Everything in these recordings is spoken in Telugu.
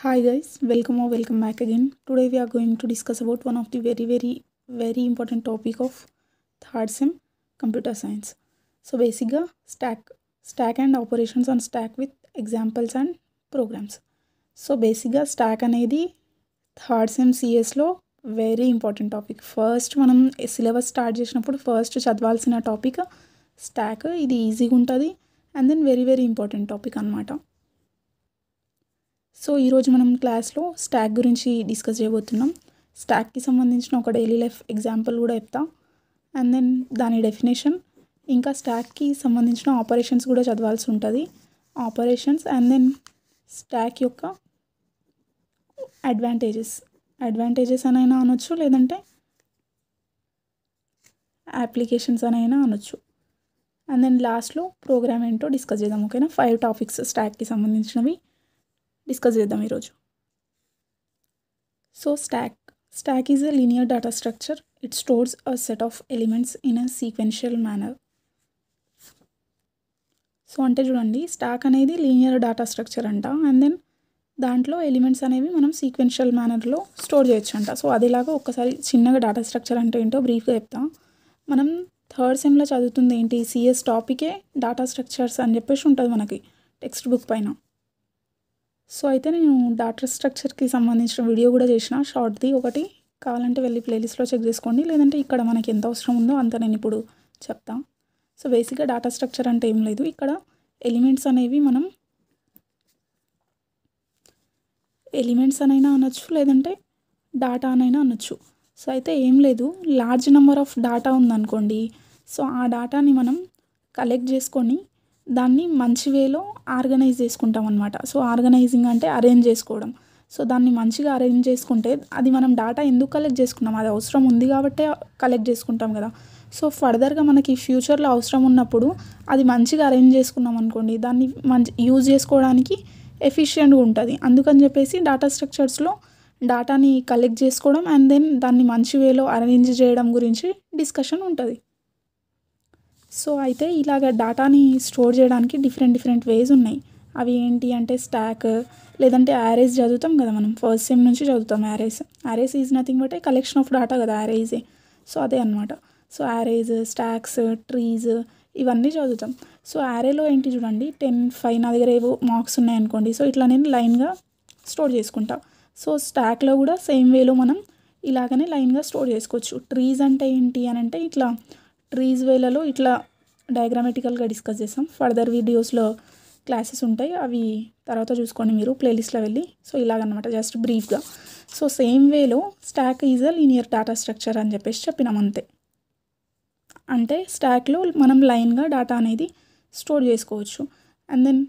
hi guys welcome or welcome back again today we are going to discuss about one of the very very very important topic of third sem computer science so basically stack stack and operations on stack with examples and programs so బేసిక్గా స్టాక్ అనేది థర్డ్ సెమ్ సిఎస్లో వెరీ ఇంపార్టెంట్ టాపిక్ ఫస్ట్ మనం సిలబస్ స్టార్ట్ చేసినప్పుడు ఫస్ట్ చదవాల్సిన టాపిక్ స్టాక్ ఇది ఈజీగా ఉంటుంది and then very very important topic అనమాట సో ఈరోజు మనం క్లాస్లో స్టాక్ గురించి డిస్కస్ చేయబోతున్నాం స్టాక్కి సంబంధించిన ఒక డైలీ లైఫ్ ఎగ్జాంపుల్ కూడా చెప్తా అండ్ దెన్ దాని డెఫినేషన్ ఇంకా స్టాక్కి సంబంధించిన ఆపరేషన్స్ కూడా చదవాల్సి ఉంటుంది ఆపరేషన్స్ అండ్ దెన్ స్టాక్ యొక్క అడ్వాంటేజెస్ అడ్వాంటేజెస్ అనైనా అనొచ్చు లేదంటే అప్లికేషన్స్ అనైనా అనొచ్చు అండ్ దెన్ లాస్ట్లో ప్రోగ్రామ్ ఏంటో డిస్కస్ చేద్దాం ఓకేనా ఫైవ్ టాపిక్స్ స్టాక్కి సంబంధించినవి డిస్కస్ చేద్దాం ఈరోజు so stack stack is a linear data structure it stores a set of elements in a sequential manner so అంటే చూడండి స్టాక్ అనేది లీనియర్ డేటా స్ట్రక్చర్ అంట అండ్ దెన్ దాంట్లో ఎలిమెంట్స్ అనేవి మనం సీక్వెన్షియల్ మేనర్లో స్టోర్ చేయొచ్చు అంట సో అదేలాగా ఒక్కసారి చిన్నగా డేటా స్ట్రక్చర్ అంటే ఏంటో బ్రీఫ్గా చెప్తాం మనం థర్డ్ సెమ్లో చదువుతుంది ఏంటి సిఎస్ టాపికే డేటా స్ట్రక్చర్స్ అని చెప్పేసి ఉంటుంది మనకి టెక్స్ట్ బుక్ పైన సో అయితే నేను డాటా స్ట్రక్చర్కి సంబంధించిన వీడియో కూడా చేసిన షార్ట్ది ఒకటి కావాలంటే వెళ్ళి ప్లేలిస్ట్లో చెక్ చేసుకోండి లేదంటే ఇక్కడ మనకి ఎంత అవసరం ఉందో అంత నేను ఇప్పుడు చెప్తా సో బేసిక్గా డాటా స్ట్రక్చర్ అంటే ఏం లేదు ఇక్కడ ఎలిమెంట్స్ అనేవి మనం ఎలిమెంట్స్ అనైనా అనొచ్చు లేదంటే డాటా అనైనా అనొచ్చు సో అయితే ఏం లేదు లార్జ్ నెంబర్ ఆఫ్ డాటా ఉందనుకోండి సో ఆ డాటాని మనం కలెక్ట్ చేసుకొని దాన్ని మంచి వేలో ఆర్గనైజ్ చేసుకుంటాం అనమాట సో ఆర్గనైజింగ్ అంటే అరేంజ్ చేసుకోవడం సో దాన్ని మంచిగా అరేంజ్ చేసుకుంటే అది మనం డేటా ఎందుకు కలెక్ట్ చేసుకున్నాం అది అవసరం ఉంది కాబట్టి కలెక్ట్ చేసుకుంటాం కదా సో ఫర్దర్గా మనకి ఫ్యూచర్లో అవసరం ఉన్నప్పుడు అది మంచిగా అరేంజ్ చేసుకున్నాం అనుకోండి దాన్ని మంచి యూజ్ చేసుకోవడానికి ఎఫిషియెంట్గా ఉంటుంది అందుకని చెప్పేసి డేటా స్ట్రక్చర్స్లో డేటాని కలెక్ట్ చేసుకోవడం అండ్ దెన్ దాన్ని మంచి వేలో అరేంజ్ చేయడం గురించి డిస్కషన్ ఉంటుంది సో అయితే ఇలాగ డాటాని స్టోర్ చేయడానికి డిఫరెంట్ డిఫరెంట్ వేస్ ఉన్నాయి అవి ఏంటి అంటే స్టాక్ లేదంటే యారేజ్ చదువుతాం కదా మనం ఫస్ట్ సెమ్ నుంచి చదువుతాం arrays arrays is nothing but collection of data కదా యారేజే సో అదే అనమాట సో యారేజ్ స్టాక్స్ ట్రీస్ ఇవన్నీ చదువుతాం సో యారేలో ఏంటి చూడండి టెన్ ఫైవ్ నా దగ్గర ఏవో మార్క్స్ ఉన్నాయనుకోండి సో ఇట్లా నేను లైన్గా స్టోర్ చేసుకుంటా సో స్టాక్లో కూడా సేమ్ వేలో మనం ఇలాగనే లైన్గా స్టోర్ చేసుకోవచ్చు ట్రీస్ అంటే ఏంటి అని అంటే ఇట్లా ట్రీస్ వేలలో ఇట్లా డయాగ్రామెటికల్గా డిస్కస్ చేసాం ఫర్దర్ వీడియోస్లో క్లాసెస్ ఉంటాయి అవి తర్వాత చూసుకోండి మీరు ప్లేలిస్ట్లో వెళ్ళి సో ఇలాగనమాట జస్ట్ బ్రీఫ్గా సో సేమ్ వేలో stack is a linear data structure అని చెప్పేసి చెప్పినాం అంతే అంటే స్టాక్లో మనం లైన్గా డేటా అనేది స్టోర్ చేసుకోవచ్చు అండ్ దెన్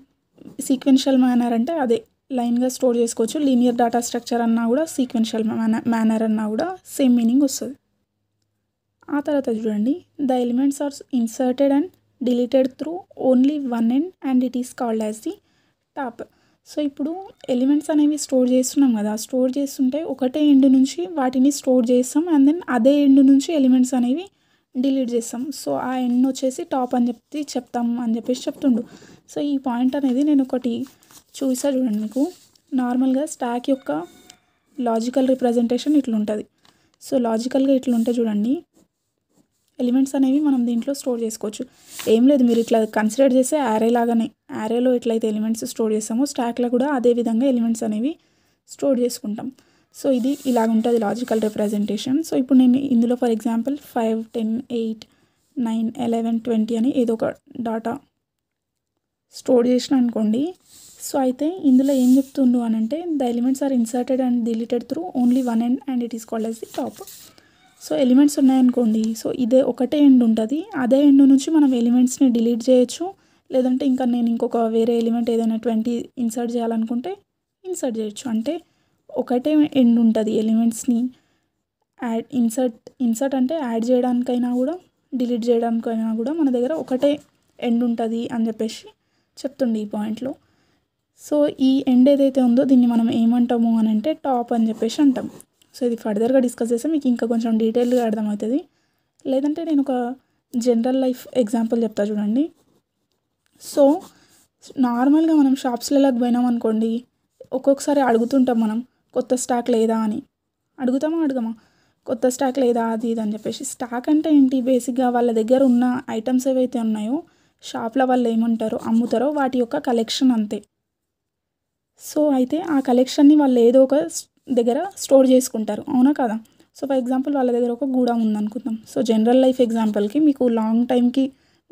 సీక్వెన్షియల్ మేనర్ అంటే అదే లైన్గా స్టోర్ చేసుకోవచ్చు లీనియర్ డాటా స్ట్రక్చర్ అన్నా కూడా సీక్వెన్షియల్ మేనర్ అన్నా కూడా సేమ్ మీనింగ్ వస్తుంది ఆ తర్వాత చూడండి the elements are inserted and deleted through only one end and it is called as the top so ఇప్పుడు ఎలిమెంట్స్ అనేవి స్టోర్ చేస్తున్నాం కదా స్టోర్ చేస్తుంటే ఒకటే ఎండ్ నుంచి వాటిని స్టోర్ చేస్తాం అండ్ దెన్ అదే ఎండ్ నుంచి ఎలిమెంట్స్ అనేవి డిలీట్ చేస్తాం సో ఆ ఎండ్ వచ్చేసి టాప్ అని చెప్పి చెప్తాం అని చెప్పేసి చెప్తుండు సో ఈ పాయింట్ అనేది నేను ఒకటి చూసా చూడండి మీకు నార్మల్గా స్టాక్ యొక్క లాజికల్ రిప్రజెంటేషన్ ఇట్లుంటుంది సో లాజికల్గా ఇట్లుంటే చూడండి ఎలిమెంట్స్ అనేవి మనం దీంట్లో స్టోర్ చేసుకోవచ్చు ఏం లేదు మీరు ఇట్లా కన్సిడర్ చేస్తే యారే లాగానే యారేలో ఎట్లయితే ఎలిమెంట్స్ స్టోర్ చేస్తామో స్టాక్లో కూడా అదే విధంగా ఎలిమెంట్స్ అనేవి స్టోర్ చేసుకుంటాం సో ఇది ఇలాగ ఉంటుంది లాజికల్ రిప్రజెంటేషన్ సో ఇప్పుడు నేను ఇందులో for example five ten eight nine eleven twenty అని ఏదో ఒక డాటా స్టోర్ చేసిన అనుకోండి సో అయితే ఇందులో ఏం చెప్తుండు అని అంటే the elements are inserted and deleted through only one end and it is called as the top so elements ఉన్నాయనుకోండి సో ఇదే ఒకటే ఎండ్ ఉంటుంది అదే ఎండ్ నుంచి మనం ఎలిమెంట్స్ని డిలీట్ చేయొచ్చు లేదంటే ఇంకా నేను ఇంకొక వేరే ఎలిమెంట్ ఏదైనా ట్వంటీ ఇన్సర్ట్ చేయాలనుకుంటే ఇన్సర్ట్ చేయొచ్చు అంటే ఒకటే ఎండ్ ఉంటుంది ఎలిమెంట్స్ని యాడ్ ఇన్సర్ట్ ఇన్సర్ట్ అంటే యాడ్ చేయడానికైనా కూడా డిలీట్ చేయడానికైనా కూడా మన దగ్గర ఒకటే ఎండ్ ఉంటుంది అని చెప్పేసి చెప్తుండే ఈ పాయింట్లో సో ఈ ఎండ్ ఏదైతే ఉందో దీన్ని మనం ఏమంటాము అని అంటే టాప్ అని చెప్పేసి అంటాం సో ఇది ఫర్దర్గా డిస్కస్ చేస్తే మీకు ఇంకా కొంచెం డీటెయిల్గా అర్థమవుతుంది లేదంటే నేను ఒక జనరల్ లైఫ్ ఎగ్జాంపుల్ చెప్తా చూడండి సో నార్మల్గా మనం షాప్స్లలోకి పోయినాం అనుకోండి ఒక్కొక్కసారి అడుగుతుంటాం మనం కొత్త స్టాక్ లేదా అని అడుగుతామా అడుగుమా కొత్త స్టాక్ లేదా అది ఇది అని చెప్పేసి స్టాక్ అంటే ఏంటి బేసిక్గా వాళ్ళ దగ్గర ఉన్న ఐటమ్స్ ఏవైతే ఉన్నాయో షాప్లో వాళ్ళు ఏమంటారో అమ్ముతారో వాటి యొక్క కలెక్షన్ అంతే సో అయితే ఆ కలెక్షన్ని వాళ్ళు ఏదో ఒక దగ్గర స్టోర్ చేసుకుంటారు అవునా కదా సో ఫర్ ఎగ్జాంపుల్ వాళ్ళ దగ్గర ఒక గూడ ఉందనుకుందాం సో జనరల్ లైఫ్ ఎగ్జాంపుల్కి మీకు లాంగ్ టైంకి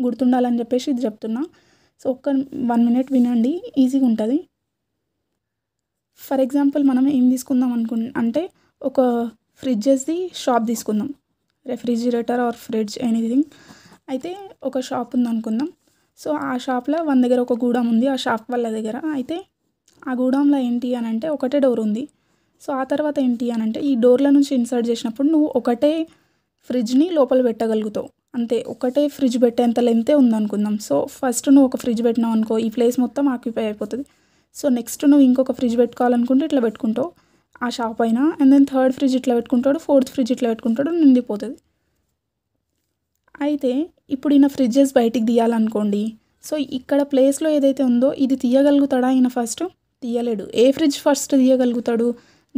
గుర్తుండాలని చెప్పేసి ఇది చెప్తున్నా సో ఒక్క వన్ మినిట్ వినండి ఈజీగా ఉంటుంది ఫర్ ఎగ్జాంపుల్ మనం ఏం తీసుకుందాం అనుకు అంటే ఒక ఫ్రిడ్జెస్ది షాప్ తీసుకుందాం రెఫ్రిజిరేటర్ ఆర్ ఫ్రిడ్జ్ ఎనీథింగ్ అయితే ఒక షాప్ ఉందనుకుందాం సో ఆ షాప్లో వన్ దగ్గర ఒక గూడం ఉంది ఆ షాప్ వాళ్ళ దగ్గర అయితే ఆ గూడంలో ఏంటి అని అంటే ఒకటే డోర్ ఉంది సో ఆ తర్వాత ఏంటి అని అంటే ఈ డోర్ల నుంచి ఇన్సర్ట్ చేసినప్పుడు నువ్వు ఒకటే ఫ్రిడ్జ్ని లోపల పెట్టగలుగుతావు అంతే ఒకటే ఫ్రిడ్జ్ పెట్టేంత లెంతే ఉందనుకుందాం సో ఫస్ట్ నువ్వు ఒక ఫ్రిడ్జ్ పెట్టినావు అనుకో ఈ ప్లేస్ మొత్తం ఆక్యుపై అయిపోతుంది సో నెక్స్ట్ నువ్వు ఇంకొక ఫ్రిడ్జ్ పెట్టుకోవాలనుకుంటే ఇట్లా పెట్టుకుంటావు ఆ షాప్ అయినా అండ్ దెన్ థర్డ్ ఫ్రిడ్జ్ ఇట్లా పెట్టుకుంటాడు ఫోర్త్ ఫ్రిడ్జ్ ఇట్లా పెట్టుకుంటాడు నిండిపోతుంది అయితే ఇప్పుడు ఈయన ఫ్రిడ్జెస్ బయటికి తీయాలనుకోండి సో ఇక్కడ ప్లేస్లో ఏదైతే ఉందో ఇది తీయగలుగుతాడా ఈయన ఫస్ట్ తీయలేడు ఏ ఫ్రిడ్జ్ ఫస్ట్ తీయగలుగుతాడు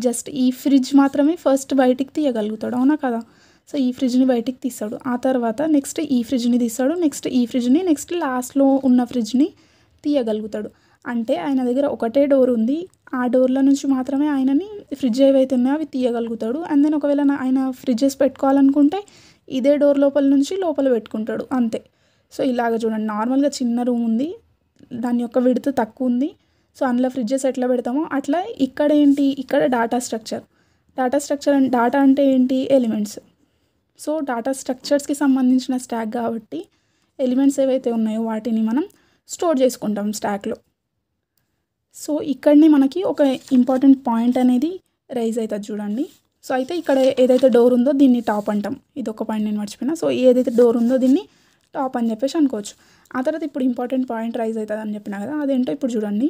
జస్ట్ ఈ ఫ్రిడ్జ్ మాత్రమే ఫస్ట్ బయటికి తీయగలుగుతాడు అవునా కదా సో ఈ ఫ్రిడ్జ్ని బయటికి తీస్తాడు ఆ తర్వాత నెక్స్ట్ ఈ ఫ్రిడ్జ్ని తీస్తాడు నెక్స్ట్ ఈ ఫ్రిడ్జ్ని నెక్స్ట్ లాస్ట్లో ఉన్న ఫ్రిడ్జ్ని తీయగలుగుతాడు అంటే ఆయన దగ్గర ఒకటే డోర్ ఉంది ఆ డోర్ల నుంచి మాత్రమే ఆయనని ఫ్రిడ్జ్ ఏవైతే ఉన్నాయో అవి తీయగలుగుతాడు అండ్ దెన్ ఒకవేళ ఆయన ఫ్రిడ్జెస్ పెట్టుకోవాలనుకుంటే ఇదే డోర్ లోపల నుంచి లోపల పెట్టుకుంటాడు అంతే సో ఇలాగ చూడండి నార్మల్గా చిన్న రూమ్ ఉంది దాని యొక్క విడత తక్కువ ఉంది సో అందులో ఫ్రిడ్జెస్ ఎట్లా పెడతామో అట్లా ఇక్కడ ఏంటి ఇక్కడ data structure data structure data అంటే ఏంటి ఎలిమెంట్స్ సో డాటా స్ట్రక్చర్స్కి సంబంధించిన స్టాక్ కాబట్టి ఎలిమెంట్స్ ఏవైతే ఉన్నాయో వాటిని మనం స్టోర్ చేసుకుంటాం స్టాక్లో సో ఇక్కడనే మనకి ఒక ఇంపార్టెంట్ పాయింట్ అనేది రైజ్ అవుతుంది చూడండి సో అయితే ఇక్కడ ఏదైతే డోర్ ఉందో దీన్ని టాప్ అంటాం ఇది ఒక పాయింట్ నేను మర్చిపోయినా సో ఏదైతే డోర్ ఉందో దీన్ని టాప్ అని చెప్పేసి అనుకోవచ్చు ఆ తర్వాత ఇప్పుడు ఇంపార్టెంట్ పాయింట్ రైజ్ అవుతుంది అని చెప్పినా కదా అదేంటో ఇప్పుడు చూడండి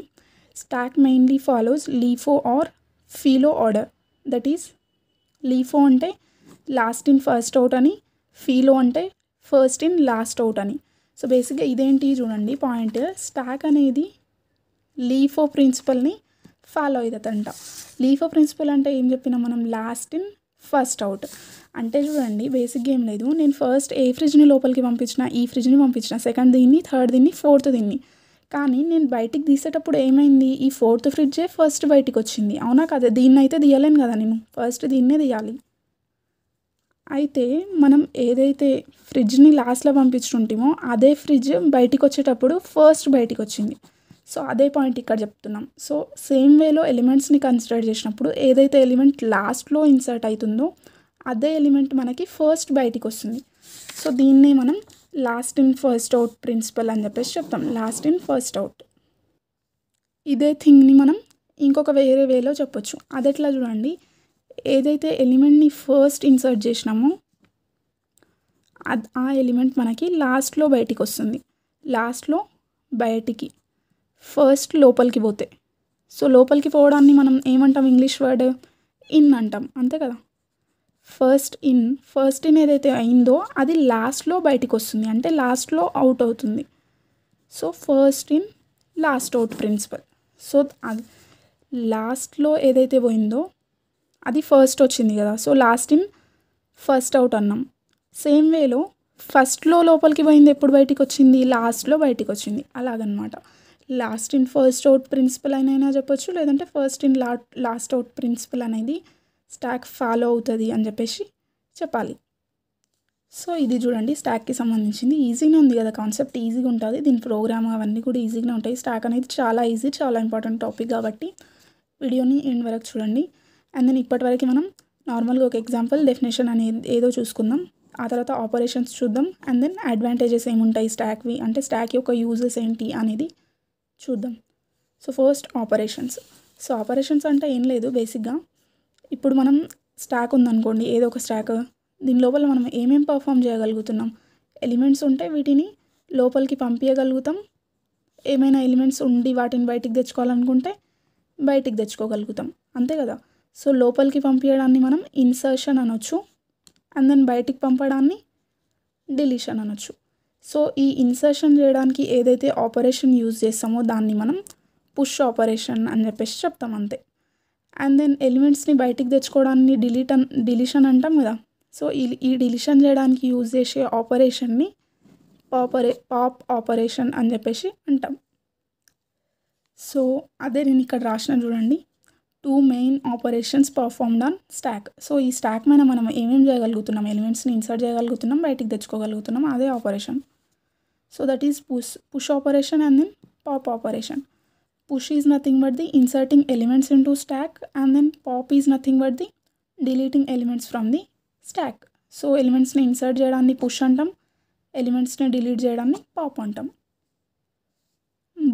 stack mainly follows LIFO or FIFO order that is LIFO అంటే లాస్ట్ ఇన్ ఫస్ట్ అవుట్ అని ఫీలో అంటే ఫస్ట్ ఇన్ లాస్ట్ అవుట్ అని సో బేసిక్గా ఇదేంటి చూడండి పాయింట్ స్టాక్ అనేది లీఫో ప్రిన్సిపల్ని ఫాలో అవుతుందంట లీఫో ప్రిన్సిపల్ అంటే ఏం చెప్పినా మనం లాస్ట్ ఇన్ ఫస్ట్ అవుట్ అంటే చూడండి బేసిక్గా ఏం లేదు నేను ఫస్ట్ ఏ ఫ్రిడ్జ్ని లోపలికి పంపించిన ఈ ఫ్రిడ్జ్ని పంపించిన సెకండ్ దీన్ని థర్డ్ దీన్ని ఫోర్త్ దీన్ని కానీ నేను బయటికి తీసేటప్పుడు ఏమైంది ఈ ఫోర్త్ ఫ్రిడ్జే ఫస్ట్ బయటికి వచ్చింది అవునా కదా దీన్ని అయితే తీయలేను కదా నేను ఫస్ట్ దీన్నే తీయాలి అయితే మనం ఏదైతే ఫ్రిడ్జ్ని లాస్ట్లో పంపించుంటేమో అదే ఫ్రిడ్జ్ బయటికి వచ్చేటప్పుడు ఫస్ట్ బయటికి వచ్చింది సో అదే పాయింట్ ఇక్కడ చెప్తున్నాం సో సేమ్ వేలో ఎలిమెంట్స్ని కన్సిడర్ చేసినప్పుడు ఏదైతే ఎలిమెంట్ లాస్ట్లో ఇన్సర్ట్ అవుతుందో అదే ఎలిమెంట్ మనకి ఫస్ట్ బయటికి వస్తుంది సో దీన్నే మనం last in first out principle అని చెప్పేసి చెప్తాం లాస్ట్ ఇన్ ఫస్ట్ అవుట్ ఇదే థింగ్ని మనం ఇంకొక వేరే వేలో చెప్పొచ్చు అది ఎట్లా చూడండి ఏదైతే ఎలిమెంట్ని ఫస్ట్ ఇన్సర్ట్ చేసినామో ఆ ఎలిమెంట్ మనకి లాస్ట్లో బయటికి వస్తుంది లాస్ట్లో బయటికి ఫస్ట్ లోపలికి పోతే సో లోపలికి పోవడాన్ని మనం ఏమంటాం ఇంగ్లీష్ వర్డ్ ఇన్ అంటాం అంతే కదా ఫస్ట్ ఇన్ ఫస్ట్ ఇన్ ఏదైతే అయిందో అది లాస్ట్లో బయటకు వస్తుంది అంటే లాస్ట్లో అవుట్ అవుతుంది so first in last out principle so అది లాస్ట్లో ఏదైతే పోయిందో అది ఫస్ట్ వచ్చింది కదా so last in first out అన్నాం సేమ్ వేలో ఫస్ట్లో లోపలికి పోయింది ఎప్పుడు బయటికి వచ్చింది లాస్ట్లో బయటికి వచ్చింది అలాగనమాట last in first out principle అయినా చెప్పొచ్చు లేదంటే first in la last out principle అనేది స్టాక్ ఫాలో అవుతుంది అని చెప్పేసి చెప్పాలి సో ఇది చూడండి స్టాక్కి సంబంధించింది ఈజీగానే ఉంది కదా కాన్సెప్ట్ ఈజీగా ఉంటుంది దీని ప్రోగ్రామ్ అవన్నీ కూడా ఈజీగానే ఉంటాయి స్టాక్ అనేది చాలా ఈజీ చాలా ఇంపార్టెంట్ టాపిక్ కాబట్టి వీడియోని ఎండ్ వరకు చూడండి అండ్ దెన్ ఇప్పటి వరకు మనం నార్మల్గా ఒక ఎగ్జాంపుల్ డెఫినేషన్ అనేది ఏదో చూసుకుందాం ఆ తర్వాత ఆపరేషన్స్ చూద్దాం అండ్ దెన్ అడ్వాంటేజెస్ ఏముంటాయి స్టాక్వి అంటే స్టాక్ యొక్క యూజెస్ ఏంటి అనేది చూద్దాం so first operations so operations అంటే ఏం లేదు బేసిక్గా ఇప్పుడు మనం స్టాక్ ఉందనుకోండి ఏదో ఒక స్టాక్ దీని లోపల మనం ఏమేమి పర్ఫామ్ చేయగలుగుతున్నాం ఎలిమెంట్స్ ఉంటే వీటిని లోపలికి పంపించగలుగుతాం ఏమైనా ఎలిమెంట్స్ ఉండి వాటిని బయటికి తెచ్చుకోవాలనుకుంటే బయటికి తెచ్చుకోగలుగుతాం అంతే కదా సో లోపలికి పంపించడాన్ని మనం ఇన్సర్షన్ అనొచ్చు అండ్ దెన్ బయటికి పంపడాన్ని డిలీషన్ అనొచ్చు సో ఈ ఇన్సర్షన్ చేయడానికి ఏదైతే ఆపరేషన్ యూజ్ చేస్తామో దాన్ని మనం పుష్ ఆపరేషన్ అని చెప్పేసి చెప్తాం అంతే అండ్ దెన్ ఎలిమెంట్స్ని బయటికి తెచ్చుకోవడాన్ని డిలీట్ అన్ డిలీషన్ అంటాం కదా సో ఈ ఈ డిలీషన్ చేయడానికి యూజ్ చేసే ఆపరేషన్ని పాపరే పాప్ ఆపరేషన్ అని చెప్పేసి అంటాం సో అదే నేను ఇక్కడ రాసిన చూడండి two main operations performed on stack so ఈ స్టాక్ మీద మనం ఏమేమి చేయగలుగుతున్నాం ఎలిమెంట్స్ని ఇన్సర్ట్ చేయగలుగుతున్నాం బయటికి తెచ్చుకోగలుగుతున్నాం అదే operation so that is push push operation and then pop operation push is nothing but the inserting elements into stack and then pop is nothing but the deleting elements from the stack so ఎలిమెంట్స్ని ఇన్సర్ట్ చేయడాన్ని పుష్ అంటాం ఎలిమెంట్స్ని డిలీట్ చేయడాన్ని పాప్ అంటాం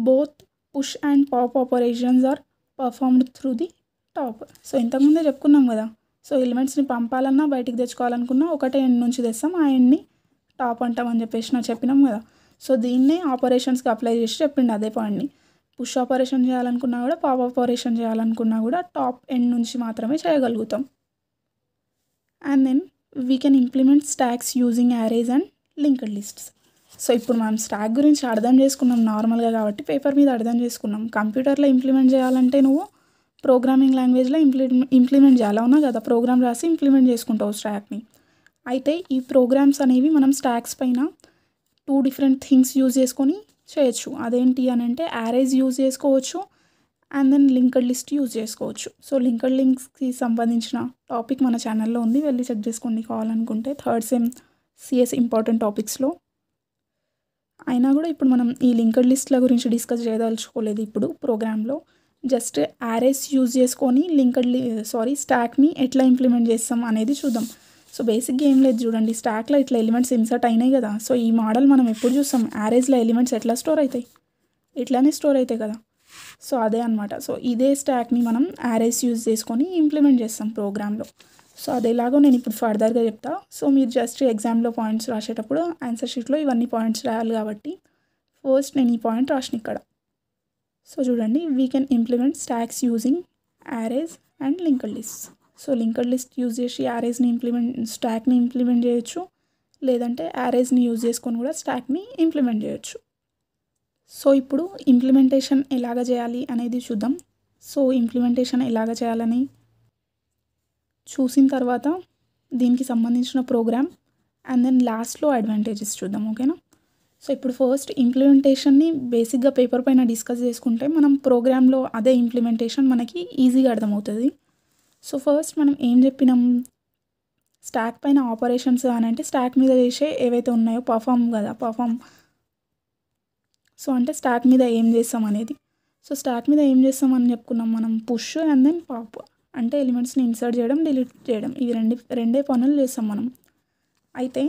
both push and pop operations are performed through the top so ఇంతకుముందే చెప్పుకున్నాం కదా సో ఎలిమెంట్స్ని పంపాలన్నా బయటికి తెచ్చుకోవాలనుకున్నా ఒకటే ఎండ్ నుంచి తెస్తాం ఆ ఎండ్ని టాప్ అంటాం అని చెప్పేసి నాకు చెప్పినాం కదా సో దీన్నే ఆపరేషన్స్కి అప్లై చేసి చెప్పిండు అదే పాయింట్ని పుష్ ఆపరేషన్ చేయాలనుకున్నా కూడా పాప్ ఆపరేషన్ చేయాలనుకున్నా కూడా టాప్ ఎండ్ నుంచి మాత్రమే చేయగలుగుతాం and then we can implement stacks using arrays and linked lists so ఇప్పుడు మనం స్టాక్ గురించి అర్థం చేసుకున్నాం నార్మల్గా కాబట్టి పేపర్ మీద అర్థం చేసుకున్నాం కంప్యూటర్లో ఇంప్లిమెంట్ చేయాలంటే నువ్వు ప్రోగ్రామింగ్ లాంగ్వేజ్లో ఇంప్లిమెంట్ ఇంప్లిమెంట్ చేయాలా ఉన్నా కదా ప్రోగ్రామ్ రాసి ఇంప్లిమెంట్ చేసుకుంటావు స్టాక్ని అయితే ఈ ప్రోగ్రామ్స్ అనేవి మనం స్టాక్స్ పైన టూ డిఫరెంట్ థింగ్స్ యూజ్ చేసుకొని చేయొచ్చు అదేంటి అని అంటే యారేజ్ యూజ్ చేసుకోవచ్చు and then linked list use చేసుకోవచ్చు సో లింక్డ్ లింక్స్కి సంబంధించిన టాపిక్ మన ఛానల్లో ఉంది వెళ్ళి చెక్ చేసుకోండి కావాలనుకుంటే థర్డ్ సేమ్ సిఎస్ ఇంపార్టెంట్ టాపిక్స్లో అయినా కూడా ఇప్పుడు మనం ఈ లింక్డ్ లిస్ట్ల గురించి డిస్కస్ చేయదలుచుకోలేదు ఇప్పుడు ప్రోగ్రాంలో జస్ట్ యారేస్ యూజ్ చేసుకొని లింక్డ్ సారీ స్టాక్ని ఎట్లా ఇంప్లిమెంట్ చేస్తాం అనేది చూద్దాం సో బేసిక్ ఏం లేదు చూడండి స్టాక్లో ఇట్లా ఎలిమెంట్స్ ఇన్సర్ట్ అయినాయి కదా సో ఈ మోడల్ మనం ఎప్పుడు చూస్తాం యారేజ్లో ఎలిమెంట్స్ ఎట్లా స్టోర్ అవుతాయి ఇట్లానే స్టోర్ అవుతాయి కదా సో అదే అనమాట సో ఇదే స్టాక్ని మనం యారేజ్ యూజ్ చేసుకొని ఇంప్లిమెంట్ చేస్తాం ప్రోగ్రాంలో సో అదేలాగో నేను ఇప్పుడు ఫర్దర్గా చెప్తా సో మీరు జస్ట్ ఎగ్జామ్లో పాయింట్స్ రాసేటప్పుడు ఆన్సర్ షీట్లో ఇవన్నీ పాయింట్స్ రాయాలి కాబట్టి ఫస్ట్ నేను ఈ పాయింట్ రాసిన ఇక్కడ సో చూడండి we can implement stacks using arrays and link list so linked list use చేసి యారేజ్ని ఇంప్లిమెంట్ స్టాక్ని ఇంప్లిమెంట్ చేయొచ్చు లేదంటే యారేజ్ని యూజ్ చేసుకొని కూడా స్టాక్ని ఇంప్లిమెంట్ చేయొచ్చు సో ఇప్పుడు ఇంప్లిమెంటేషన్ ఎలాగ చేయాలి అనేది చూద్దాం సో ఇంప్లిమెంటేషన్ ఎలాగ చేయాలని చూసిన తర్వాత దీనికి సంబంధించిన ప్రోగ్రామ్ అండ్ దెన్ లాస్ట్లో అడ్వాంటేజెస్ చూద్దాం ఓకేనా సో ఇప్పుడు ఫస్ట్ ఇంప్లిమెంటేషన్ని బేసిక్గా పేపర్ పైన డిస్కస్ చేసుకుంటే మనం ప్రోగ్రాంలో అదే ఇంప్లిమెంటేషన్ మనకి ఈజీగా అర్థమవుతుంది సో ఫస్ట్ మనం ఏం చెప్పినాం స్టాక్ పైన ఆపరేషన్స్ అని అంటే స్టాక్ మీద చేసే ఏవైతే ఉన్నాయో పర్ఫామ్ కదా పర్ఫామ్ సో అంటే స్టాక్ మీద ఏం చేస్తాం అనేది సో స్టాక్ మీద ఏం చేస్తాం అని చెప్పుకున్నాం మనం పుష్ అండ్ దెన్ పాప్ అంటే ఎలిమెంట్స్ని ఇన్సర్ట్ చేయడం డిలీట్ చేయడం ఇవి రెండు రెండే పనులు చేస్తాం మనం అయితే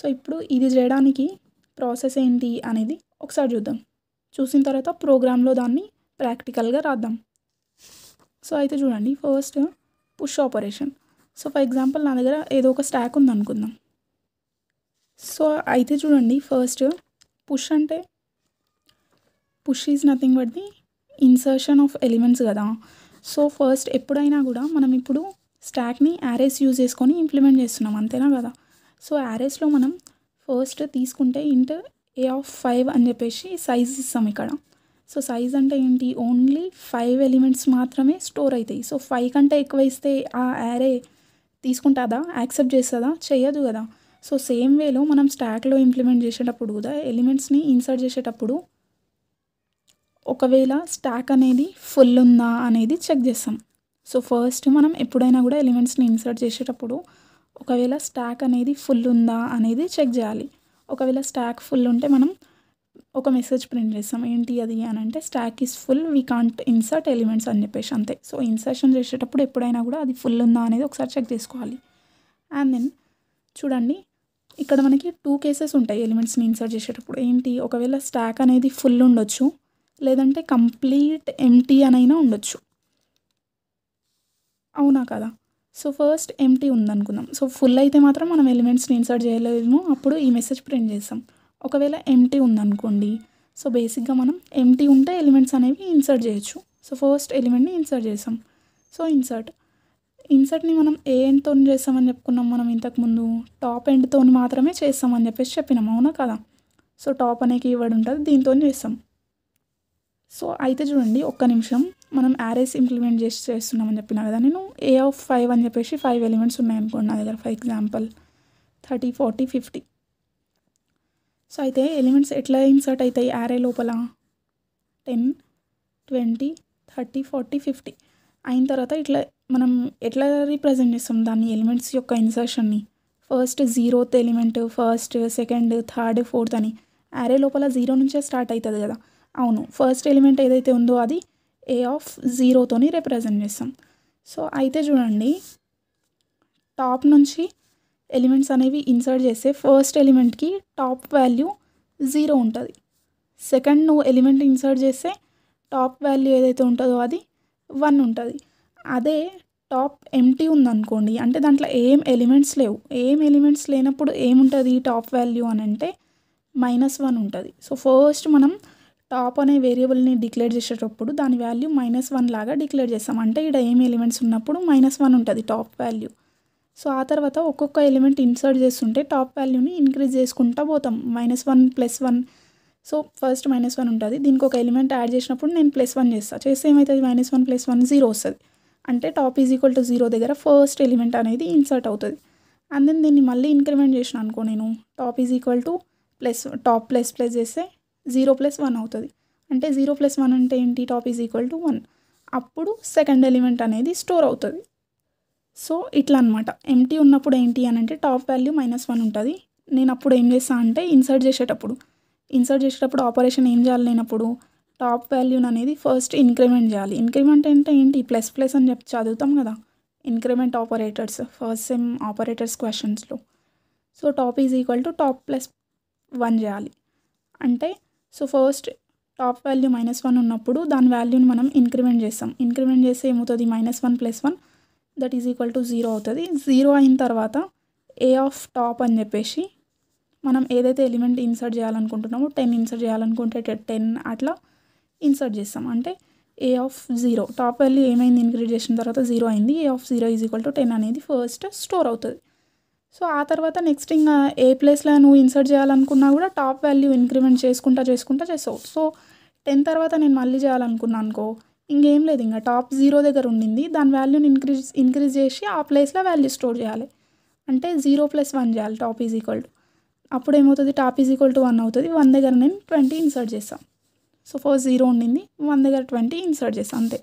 సో ఇప్పుడు ఇది చేయడానికి ప్రాసెస్ ఏంటి అనేది ఒకసారి చూద్దాం చూసిన తర్వాత ప్రోగ్రాంలో దాన్ని ప్రాక్టికల్గా రాద్దాం సో అయితే చూడండి first push operation so for example నా దగ్గర ఏదో ఒక స్టాక్ ఉంది అనుకుందాం సో అయితే చూడండి ఫస్ట్ పుష్ అంటే push is nothing but the insertion of elements కదా సో ఫస్ట్ ఎప్పుడైనా కూడా మనం ఇప్పుడు స్టాక్ని యారేస్ యూజ్ చేసుకొని ఇంప్లిమెంట్ చేస్తున్నాం అంతేనా కదా సో యారేస్లో మనం ఫస్ట్ తీసుకుంటే ఇంటర్ ఏ ఆఫ్ ఫైవ్ అని చెప్పేసి సైజ్ ఇస్తాం ఇక్కడ సో సైజ్ అంటే ఏంటి ఓన్లీ ఫైవ్ ఎలిమెంట్స్ మాత్రమే స్టోర్ అవుతాయి సో ఫైవ్ కంటే ఎక్కువ ఇస్తే ఆ యారే తీసుకుంటుందా యాక్సెప్ట్ చేస్తుందా చేయదు కదా సో సేమ్ వేలో మనం స్టాక్లో ఇంప్లిమెంట్ చేసేటప్పుడు కూడా ఎలిమెంట్స్ని ఇన్సర్ట్ చేసేటప్పుడు ఒకవేళ స్టాక్ అనేది ఫుల్ ఉందా అనేది చెక్ చేస్తాం సో ఫస్ట్ మనం ఎప్పుడైనా కూడా ఎలిమెంట్స్ని ఇన్సర్ట్ చేసేటప్పుడు ఒకవేళ స్టాక్ అనేది ఫుల్ ఉందా అనేది చెక్ చేయాలి ఒకవేళ స్టాక్ ఫుల్ ఉంటే మనం ఒక మెసేజ్ ప్రింట్ చేస్తాం ఏంటి అది అని అంటే stack is full we can't insert elements అని చెప్పేసి అంతే సో ఇన్సర్షన్ చేసేటప్పుడు ఎప్పుడైనా కూడా అది ఫుల్ ఉందా అనేది ఒకసారి చెక్ చేసుకోవాలి అండ్ దెన్ చూడండి ఇక్కడ మనకి టూ కేసెస్ ఉంటాయి ఎలిమెంట్స్ని ఇన్సర్ట్ చేసేటప్పుడు ఏంటి ఒకవేళ స్టాక్ అనేది ఫుల్ ఉండొచ్చు లేదంటే కంప్లీట్ ఎంటీ అనైనా ఉండొచ్చు అవునా కదా సో ఫస్ట్ ఎంటీ ఉందనుకుందాం సో ఫుల్ అయితే మాత్రం మనం ఎలిమెంట్స్ని ఇన్సర్ట్ చేయలేము అప్పుడు ఈ మెసేజ్ ప్రింట్ చేస్తాం ఒకవేళ ఎంటీ ఉందనుకోండి సో బేసిక్గా మనం ఎంటీ ఉంటే ఎలిమెంట్స్ అనేవి ఇన్సర్ట్ చేయొచ్చు సో ఫస్ట్ ఎలిమెంట్ని ఇన్సర్ట్ చేసాం సో ఇన్సర్ట్ ఇన్సర్ట్ని మనం ఏ ఎండ్తో చేస్తామని చెప్పుకున్నాం మనం ఇంతకుముందు టాప్ ఎండ్తో మాత్రమే చేస్తామని చెప్పేసి చెప్పినాం అవునా కదా సో టాప్ అనే కీవర్డ్ ఉంటుంది దీంతో చేస్తాం సో అయితే చూడండి ఒక్క నిమిషం మనం యారేస్ ఇంప్లిమెంట్ చేసి చేస్తున్నామని చెప్పినా కదా నేను ఏ ఆఫ్ ఫైవ్ అని చెప్పేసి ఫైవ్ ఎలిమెంట్స్ ఉన్నాయనుకోండి నా దగ్గర for example thirty forty fifty so అయితే ఎలిమెంట్స్ ఎట్లా ఇన్సర్ట్ అవుతాయి యారే లోపల ten twenty thirty forty fifty అయిన తర్వాత ఇట్లా మనం ఎట్లా రీప్రజెంట్ చేస్తాం దాన్ని ఎలిమెంట్స్ యొక్క ఇన్సర్షన్ని first zeroth element first second third fourth అని యారే లోపల జీరో నుంచే స్టార్ట్ అవుతుంది కదా అవును ఫస్ట్ ఎలిమెంట్ ఏదైతే ఉందో అది ఏ ఆఫ్ జీరోతోని రిప్రజెంట్ చేస్తాం సో అయితే చూడండి టాప్ నుంచి ఎలిమెంట్స్ అనేవి ఇన్సర్ట్ చేస్తే ఫస్ట్ ఎలిమెంట్కి టాప్ వాల్యూ జీరో ఉంటుంది సెకండ్ నువ్వు ఎలిమెంట్ ఇన్సర్ట్ చేస్తే టాప్ వాల్యూ ఏదైతే ఉంటుందో అది వన్ ఉంటుంది అదే టాప్ ఎంటీ ఉందనుకోండి అంటే దాంట్లో ఏం ఎలిమెంట్స్ లేవు ఏం ఎలిమెంట్స్ లేనప్పుడు ఏముంటుంది టాప్ వాల్యూ అని అంటే మైనస్ వన్ ఉంటుంది సో ఫస్ట్ మనం టాప్ అనే వేరియబుల్ని డిక్లేర్ చేసేటప్పుడు దాని వాల్యూ మైనస్ వన్ లాగా డిక్లేర్ చేస్తాం అంటే ఇక్కడ ఏం ఎలిమెంట్స్ ఉన్నప్పుడు మైనస్ వన్ ఉంటుంది టాప్ వాల్యూ సో ఆ తర్వాత ఒక్కొక్క ఎలిమెంట్ ఇన్సర్ట్ చేస్తుంటే టాప్ వాల్యూని ఇంక్రీజ్ చేసుకుంటా పోతాం minus one plus one so first minus one ఉంటుంది దీనికి ఒక ఎలిమెంట్ యాడ్ చేసినప్పుడు నేను ప్లస్ వన్ చేస్తాను చేస్తే ఏమవుతుంది minus one plus one zero వస్తుంది అంటే top is equal to zero దగ్గర ఫస్ట్ ఎలిమెంట్ అనేది ఇన్సర్ట్ అవుతుంది అండ్ దెన్ దీన్ని మళ్ళీ ఇంక్రిమెంట్ చేసిన అనుకో నేను top is equal to plus top plus plus చేస్తే జీరో ప్లస్ వన్ అవుతుంది అంటే జీరో ప్లస్ వన్ అంటే ఏంటి top is equal to one అప్పుడు సెకండ్ ఎలిమెంట్ అనేది స్టోర్ అవుతుంది సో ఇట్లా అనమాట ఎంటీ ఉన్నప్పుడు ఏంటి అని అంటే టాప్ వాల్యూ మైనస్ వన్ ఉంటుంది నేను అప్పుడు ఏం చేస్తాను అంటే ఇన్సర్ట్ చేసేటప్పుడు ఇన్సర్ట్ చేసేటప్పుడు ఆపరేషన్ ఏం చేయాలి లేనప్పుడు టాప్ వాల్యూని అనేది ఫస్ట్ ఇంక్రిమెంట్ చేయాలి ఇంక్రిమెంట్ అంటే ఏంటి ప్లస్ ప్లస్ అని చెప్పి చదువుతాం కదా increment operators first sem operators క్వశ్చన్స్లో so top is equal to top plus one చేయాలి అంటే so first top value minus one ఉన్నప్పుడు దాని వాల్యూని మనం ఇంక్రిమెంట్ చేస్తాం ఇంక్రిమెంట్ చేస్తే ఏమవుతుంది minus one plus one that is equal to zero అవుతుంది జీరో అయిన తర్వాత ఏ ఆఫ్ టాప్ అని చెప్పేసి మనం ఏదైతే ఎలిమెంట్ ఇన్సర్ట్ చేయాలనుకుంటున్నామో టెన్ ఇన్సర్ట్ చేయాలనుకుంటే టెన్ అట్లా ఇన్సర్ట్ చేస్తాం అంటే ఏ ఆఫ్ జీరో టాప్ వెళ్ళి ఏమైంది ఇంక్రీజ్ చేసిన తర్వాత జీరో అయింది a of zero is equal to ten అనేది ఫస్ట్ స్టోర్ అవుతుంది సో ఆ తర్వాత నెక్స్ట్ ఇంకా ఏ ప్లేస్లో నువ్వు ఇన్సర్ట్ చేయాలనుకున్నా కూడా టాప్ వాల్యూ ఇంక్రిమెంట్ చేసుకుంటా చేసుకుంటా చేస్తావు సో టెన్ తర్వాత నేను మళ్ళీ చేయాలనుకున్నాను అనుకో ఇంకేం లేదు ఇంకా టాప్ జీరో దగ్గర ఉండింది దాని వాల్యూని ఇంక్రీజ్ ఇంక్రీజ్ చేసి ఆ ప్లేస్లో వాల్యూ స్టోర్ చేయాలి అంటే జీరో ప్లస్ వన్ చేయాలి టాప్ ఈజ్ ఈక్వల్ టు అప్పుడు ఏమవుతుంది top is equal to one అవుతుంది వన్ దగ్గర నేను ట్వంటీ ఇన్సర్ట్ చేస్తాను సో ఫస్ట్ జీరో ఉండింది వన్ దగ్గర ట్వంటీ ఇన్సర్ట్ చేస్తాను అంతే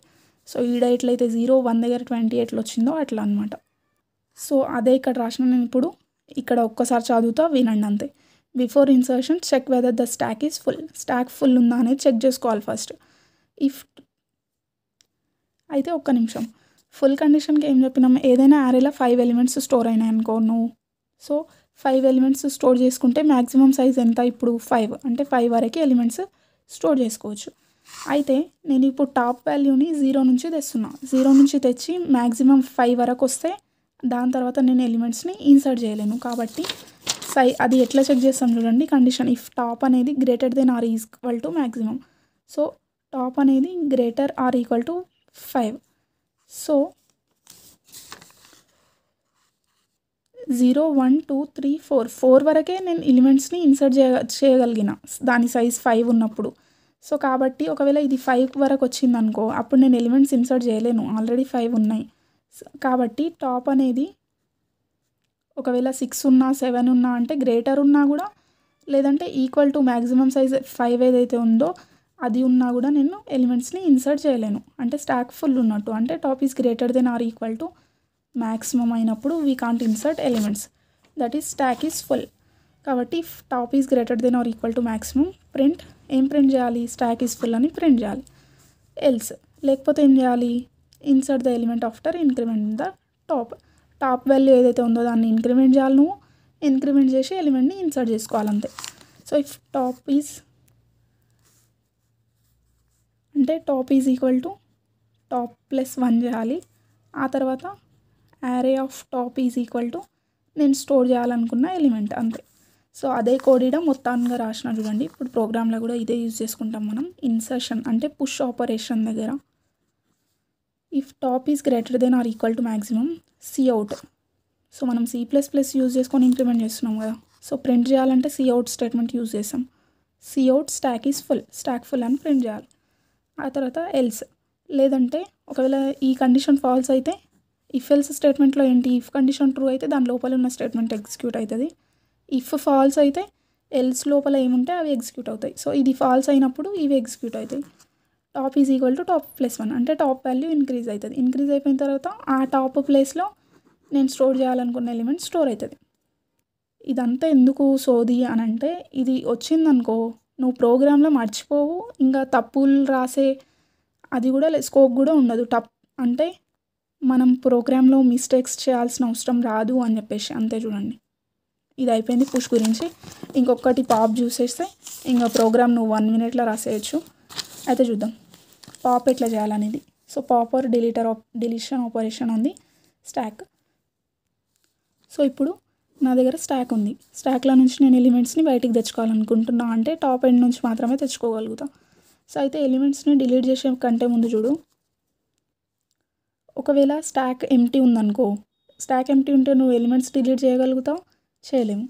సో ఈడ ఎట్లయితే జీరో వన్ దగ్గర ట్వంటీ ఎట్లా వచ్చిందో అట్లా అనమాట సో అదే ఇక్కడ రాసిన నేను ఇప్పుడు ఇక్కడ ఒక్కసారి చదువుతా వినండి అంతే before insertion check whether the stack is full stack full ఉందా అనేది చెక్ చేసుకోవాలి ఫస్ట్ ఇఫ్ అయితే ఒక్క నిమిషం ఫుల్ కండిషన్కి ఏం చెప్పినాం ఏదైనా యారేలో ఫైవ్ ఎలిమెంట్స్ స్టోర్ అయినాయి అనుకో నువ్వు సో ఫైవ్ ఎలిమెంట్స్ స్టోర్ చేసుకుంటే మ్యాక్సిమం సైజ్ ఎంత ఇప్పుడు ఫైవ్ అంటే ఫైవ్ వరకు ఎలిమెంట్స్ స్టోర్ చేసుకోవచ్చు అయితే నేను ఇప్పుడు టాప్ వాల్యూని జీరో నుంచి తెస్తున్నా జీరో నుంచి తెచ్చి మ్యాక్సిమం ఫైవ్ వరకు వస్తే దాని తర్వాత నేను ఎలిమెంట్స్ని ఇన్సర్ట్ చేయలేను కాబట్టి సై అది ఎట్లా చెక్ చేస్తాం చూడండి కండిషన్ ఇఫ్ టాప్ అనేది greater than or equal to maximum so top అనేది greater or equal to five so zero one two three four four వరకే నేను ఎలిమెంట్స్ని ఇన్సర్ట్ చేయ చేయగలిగిన దాని సైజ్ ఫైవ్ ఉన్నప్పుడు సో కాబట్టి ఒకవేళ ఇది ఫైవ్ వరకు వచ్చిందనుకో అప్పుడు నేను ఎలిమెంట్స్ ఇన్సర్ట్ చేయలేను ఆల్రెడీ ఫైవ్ ఉన్నాయి కాబట్టి టాప్ అనేది ఒకవేళ సిక్స్ ఉన్నా సెవెన్ ఉన్నా అంటే గ్రేటర్ ఉన్నా కూడా లేదంటే equal to maximum size five ఏదైతే ఉందో అది ఉన్నా కూడా నేను ఎలిమెంట్స్ని ఇన్సర్ట్ చేయలేను అంటే స్టాక్ ఫుల్ ఉన్నట్టు అంటే top is greater than or equal to maximum అయినప్పుడు we can't insert elements that is stack is full కాబట్టి top is greater than or equal to maximum print ఏం ప్రింట్ చేయాలి స్టాక్ ఈస్ ఫుల్ అని ప్రింట్ చేయాలి ఎల్స్ లేకపోతే ఏం చేయాలి insert the element after increment the top top value ఏదైతే ఉందో దాన్ని ఇంక్రిమెంట్ చేయాలి నువ్వు ఇంక్రిమెంట్ చేసి ఎలిమెంట్ని ఇన్సర్ట్ చేసుకోవాలంతే సో ఇఫ్ టాప్ ఈజ్ అంటే top is equal to top plus one చేయాలి ఆ తర్వాత array of top is equal to నేను స్టోర్ చేయాలనుకున్న ఎలిమెంట్ అంతే సో అదే కోడిడ మొత్తంగా రాసిన చూడండి ఇప్పుడు ప్రోగ్రాంలో కూడా ఇదే యూజ్ చేసుకుంటాం మనం ఇన్సర్షన్ అంటే పుష్ ఆపరేషన్ దగ్గర if top is greater than or equal to maximum cout so మనం సి ప్లస్ ప్లస్ యూజ్ చేసుకొని ఇంప్లిమెంట్ చేస్తున్నాం కదా సో ప్రింట్ చేయాలంటే సిఅవుట్ స్టేట్మెంట్ యూజ్ చేసాం cout stack is full stack full అని ప్రింట్ చేయాలి ఆ తర్వాత ఎల్స్ లేదంటే ఒకవేళ ఈ కండిషన్ ఫాల్స్ అయితే ఇఫ్ ఎల్స్ స్టేట్మెంట్లో ఏంటి ఇఫ్ కండిషన్ ట్రూ అయితే దాని లోపల ఉన్న స్టేట్మెంట్ ఎగ్జిక్యూట్ అవుతుంది ఇఫ్ ఫాల్స్ అయితే ఎల్స్ లోపల ఏముంటే అవి ఎగ్జిక్యూట్ అవుతాయి సో ఇది ఫాల్స్ అయినప్పుడు ఇవి ఎగ్జిక్యూట్ అవుతాయి top is equal to top plus one అంటే టాప్ వాల్యూ ఇంక్రీజ్ అవుతుంది ఇంక్రీజ్ అయిపోయిన తర్వాత ఆ టాప్ ప్లేస్లో నేను స్టోర్ చేయాలనుకున్న ఎలిమెంట్ స్టోర్ అవుతుంది ఇదంతా ఎందుకు సోది అని అంటే ఇది వచ్చిందనుకో నువ్వు ప్రోగ్రాంలో మర్చిపోవు ఇంకా తప్పులు రాసే అది కూడా స్కోప్ కూడా ఉండదు టప్ అంటే మనం ప్రోగ్రాంలో మిస్టేక్స్ చేయాల్సిన అవసరం రాదు అని చెప్పేసి అంతే చూడండి ఇది అయిపోయింది పుష్ గురించి ఇంకొకటి పాప్ చూసేస్తే ఇంకా ప్రోగ్రామ్ నువ్వు వన్ మినిట్లో రాసేయచ్చు అయితే చూద్దాం పాప్ ఎట్లా చేయాలనేది so pop or delete or op deletion operation ఉంది స్టాక్ సో ఇప్పుడు నా దగ్గర స్టాక్ ఉంది స్టాక్లో నుంచి నేను ఎలిమెంట్స్ని బయటికి తెచ్చుకోవాలనుకుంటున్నా అంటే టాప్ ఎండ్ నుంచి మాత్రమే తెచ్చుకోగలుగుతా సో అయితే ఎలిమెంట్స్ని డిలీట్ చేసే కంటే ముందు చూడు ఒకవేళ స్టాక్ ఎంటీ ఉందనుకో స్టాక్ ఎంటీ ఉంటే నువ్వు ఎలిమెంట్స్ డిలీట్ చేయగలుగుతావు చేయలేము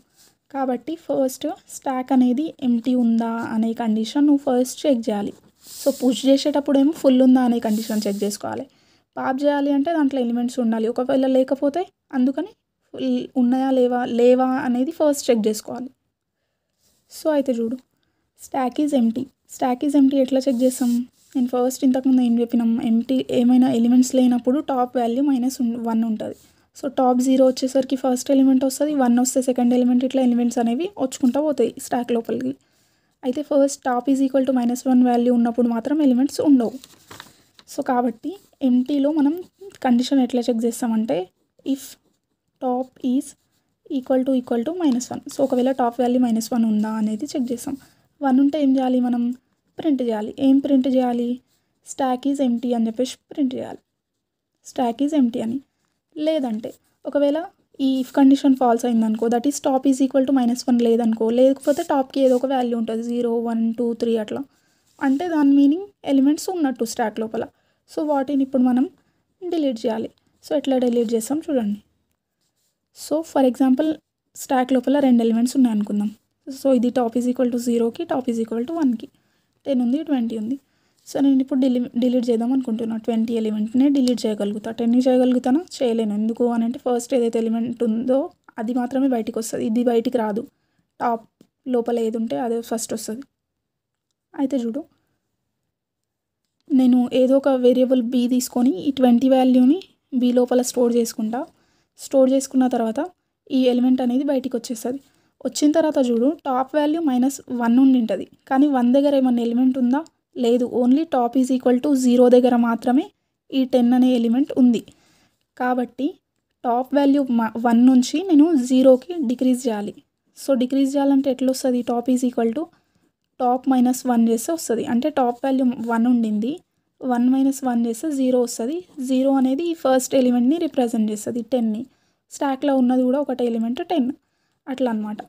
కాబట్టి ఫస్ట్ స్టాక్ అనేది ఎంటీ ఉందా అనే కండిషన్ నువ్వు ఫస్ట్ చెక్ చేయాలి సో పుష్ చేసేటప్పుడు ఏమో ఫుల్ ఉందా అనే కండిషన్ చెక్ చేసుకోవాలి పాప్ చేయాలి అంటే దాంట్లో ఎలిమెంట్స్ ఉండాలి ఒకవేళ లేకపోతే అందుకని ఉన్నాయా లేవా లేవా అనేది ఫస్ట్ చెక్ చేసుకోవాలి సో అయితే చూడు stack is empty stack is empty ఎట్లా చెక్ చేస్తాం నేను ఫస్ట్ ఇంతకుముందు ఏం చెప్పినాం ఎంటీ ఏమైనా ఎలిమెంట్స్ లేనప్పుడు టాప్ వాల్యూ మైనస్ వన్ ఉంటుంది సో టాప్ జీరో వచ్చేసరికి ఫస్ట్ ఎలిమెంట్ వస్తుంది వన్ వస్తే సెకండ్ ఎలిమెంట్ ఇట్లా ఎలిమెంట్స్ అనేవి వచ్చుకుంటూ పోతాయి స్టాక్ లోపలికి అయితే first top is equal to minus one value ఉన్నప్పుడు మాత్రం ఎలిమెంట్స్ ఉండవు సో కాబట్టి ఎంటీలో మనం కండిషన్ ఎట్లా చెక్ చేస్తామంటే if top is equal to equal to minus one so ఒకవేళ టాప్ వాల్యూ మైనస్ వన్ ఉందా అనేది చెక్ చేస్తాం వన్ ఉంటే ఏం చేయాలి మనం ప్రింట్ చేయాలి ఏం ప్రింట్ చేయాలి స్టాక్ ఈజ్ ఎంటీ అని చెప్పేసి ప్రింట్ చేయాలి స్టాక్ ఈజ్ ఎంటీ అని లేదంటే ఒకవేళ ఈ ఇఫ్ కండిషన్ ఫాల్స్ అయిందనుకో that is top is equal to minus one లేదనుకో లేకపోతే టాప్కి ఏదో ఒక వాల్యూ ఉంటుంది జీరో వన్ టూ త్రీ అట్లా అంటే దాని మీనింగ్ ఎలిమెంట్స్ ఉన్నట్టు స్టాక్ లోపల సో వాటిని ఇప్పుడు మనం డిలీట్ చేయాలి సో ఎట్లా డిలీట్ చేస్తాం చూడండి సో ఫర్ ఎగ్జాంపుల్ స్టాక్ లోపల రెండు ఎలిమెంట్స్ ఉన్నాయి అనుకుందాం సో ఇది టాప్ ఈజ్ ఈక్వల్ టు జీరోకి టాప్ ఈజ్ ఈక్వల్ టు వన్కి టెన్ ఉంది ట్వంటీ ఉంది సో నేను ఇప్పుడు డిలి డిలీట్ చేద్దాం అనుకుంటున్నాను ట్వంటీ ఎలిమెంట్నే డిలీట్ చేయగలుగుతా టెన్ చేయగలుగుతాను చేయలేను ఎందుకు అని అంటే ఫస్ట్ ఏదైతే ఎలిమెంట్ ఉందో అది మాత్రమే బయటికి వస్తుంది ఇది బయటికి రాదు టాప్ లోపల ఏది ఉంటే అదే ఫస్ట్ వస్తుంది అయితే చూడు నేను ఏదో ఒక వేరియబుల్ బీ తీసుకొని ఈ ట్వంటీ వాల్యూని బీ లోపల స్టోర్ చేసుకుంటా స్టోర్ చేసుకున్న తర్వాత ఈ ఎలిమెంట్ అనేది బయటికి వచ్చేస్తుంది వచ్చిన తర్వాత చూడు టాప్ వాల్యూ మైనస్ వన్ ఉండి ఉంటుంది కానీ వన్ దగ్గర ఏమన్నా ఎలిమెంట్ ఉందా లేదు only top is equal to zero దగ్గర మాత్రమే ఈ టెన్ అనే ఎలిమెంట్ ఉంది కాబట్టి టాప్ వాల్యూ వన్ నుంచి నేను జీరోకి డిక్రీజ్ చేయాలి సో డిక్రీజ్ చేయాలంటే ఎట్లా వస్తుంది top is equal to top minus one చేస్తే వస్తుంది అంటే టాప్ వాల్యూ వన్ ఉండింది వన్ మైనస్ వన్ చేస్తే జీరో వస్తుంది జీరో అనేది ఈ ఫస్ట్ ఎలిమెంట్ని రిప్రజెంట్ చేస్తుంది టెన్ని స్టాక్లో ఉన్నది కూడా ఒకటి ఎలిమెంట్ టెన్ అట్లా అనమాట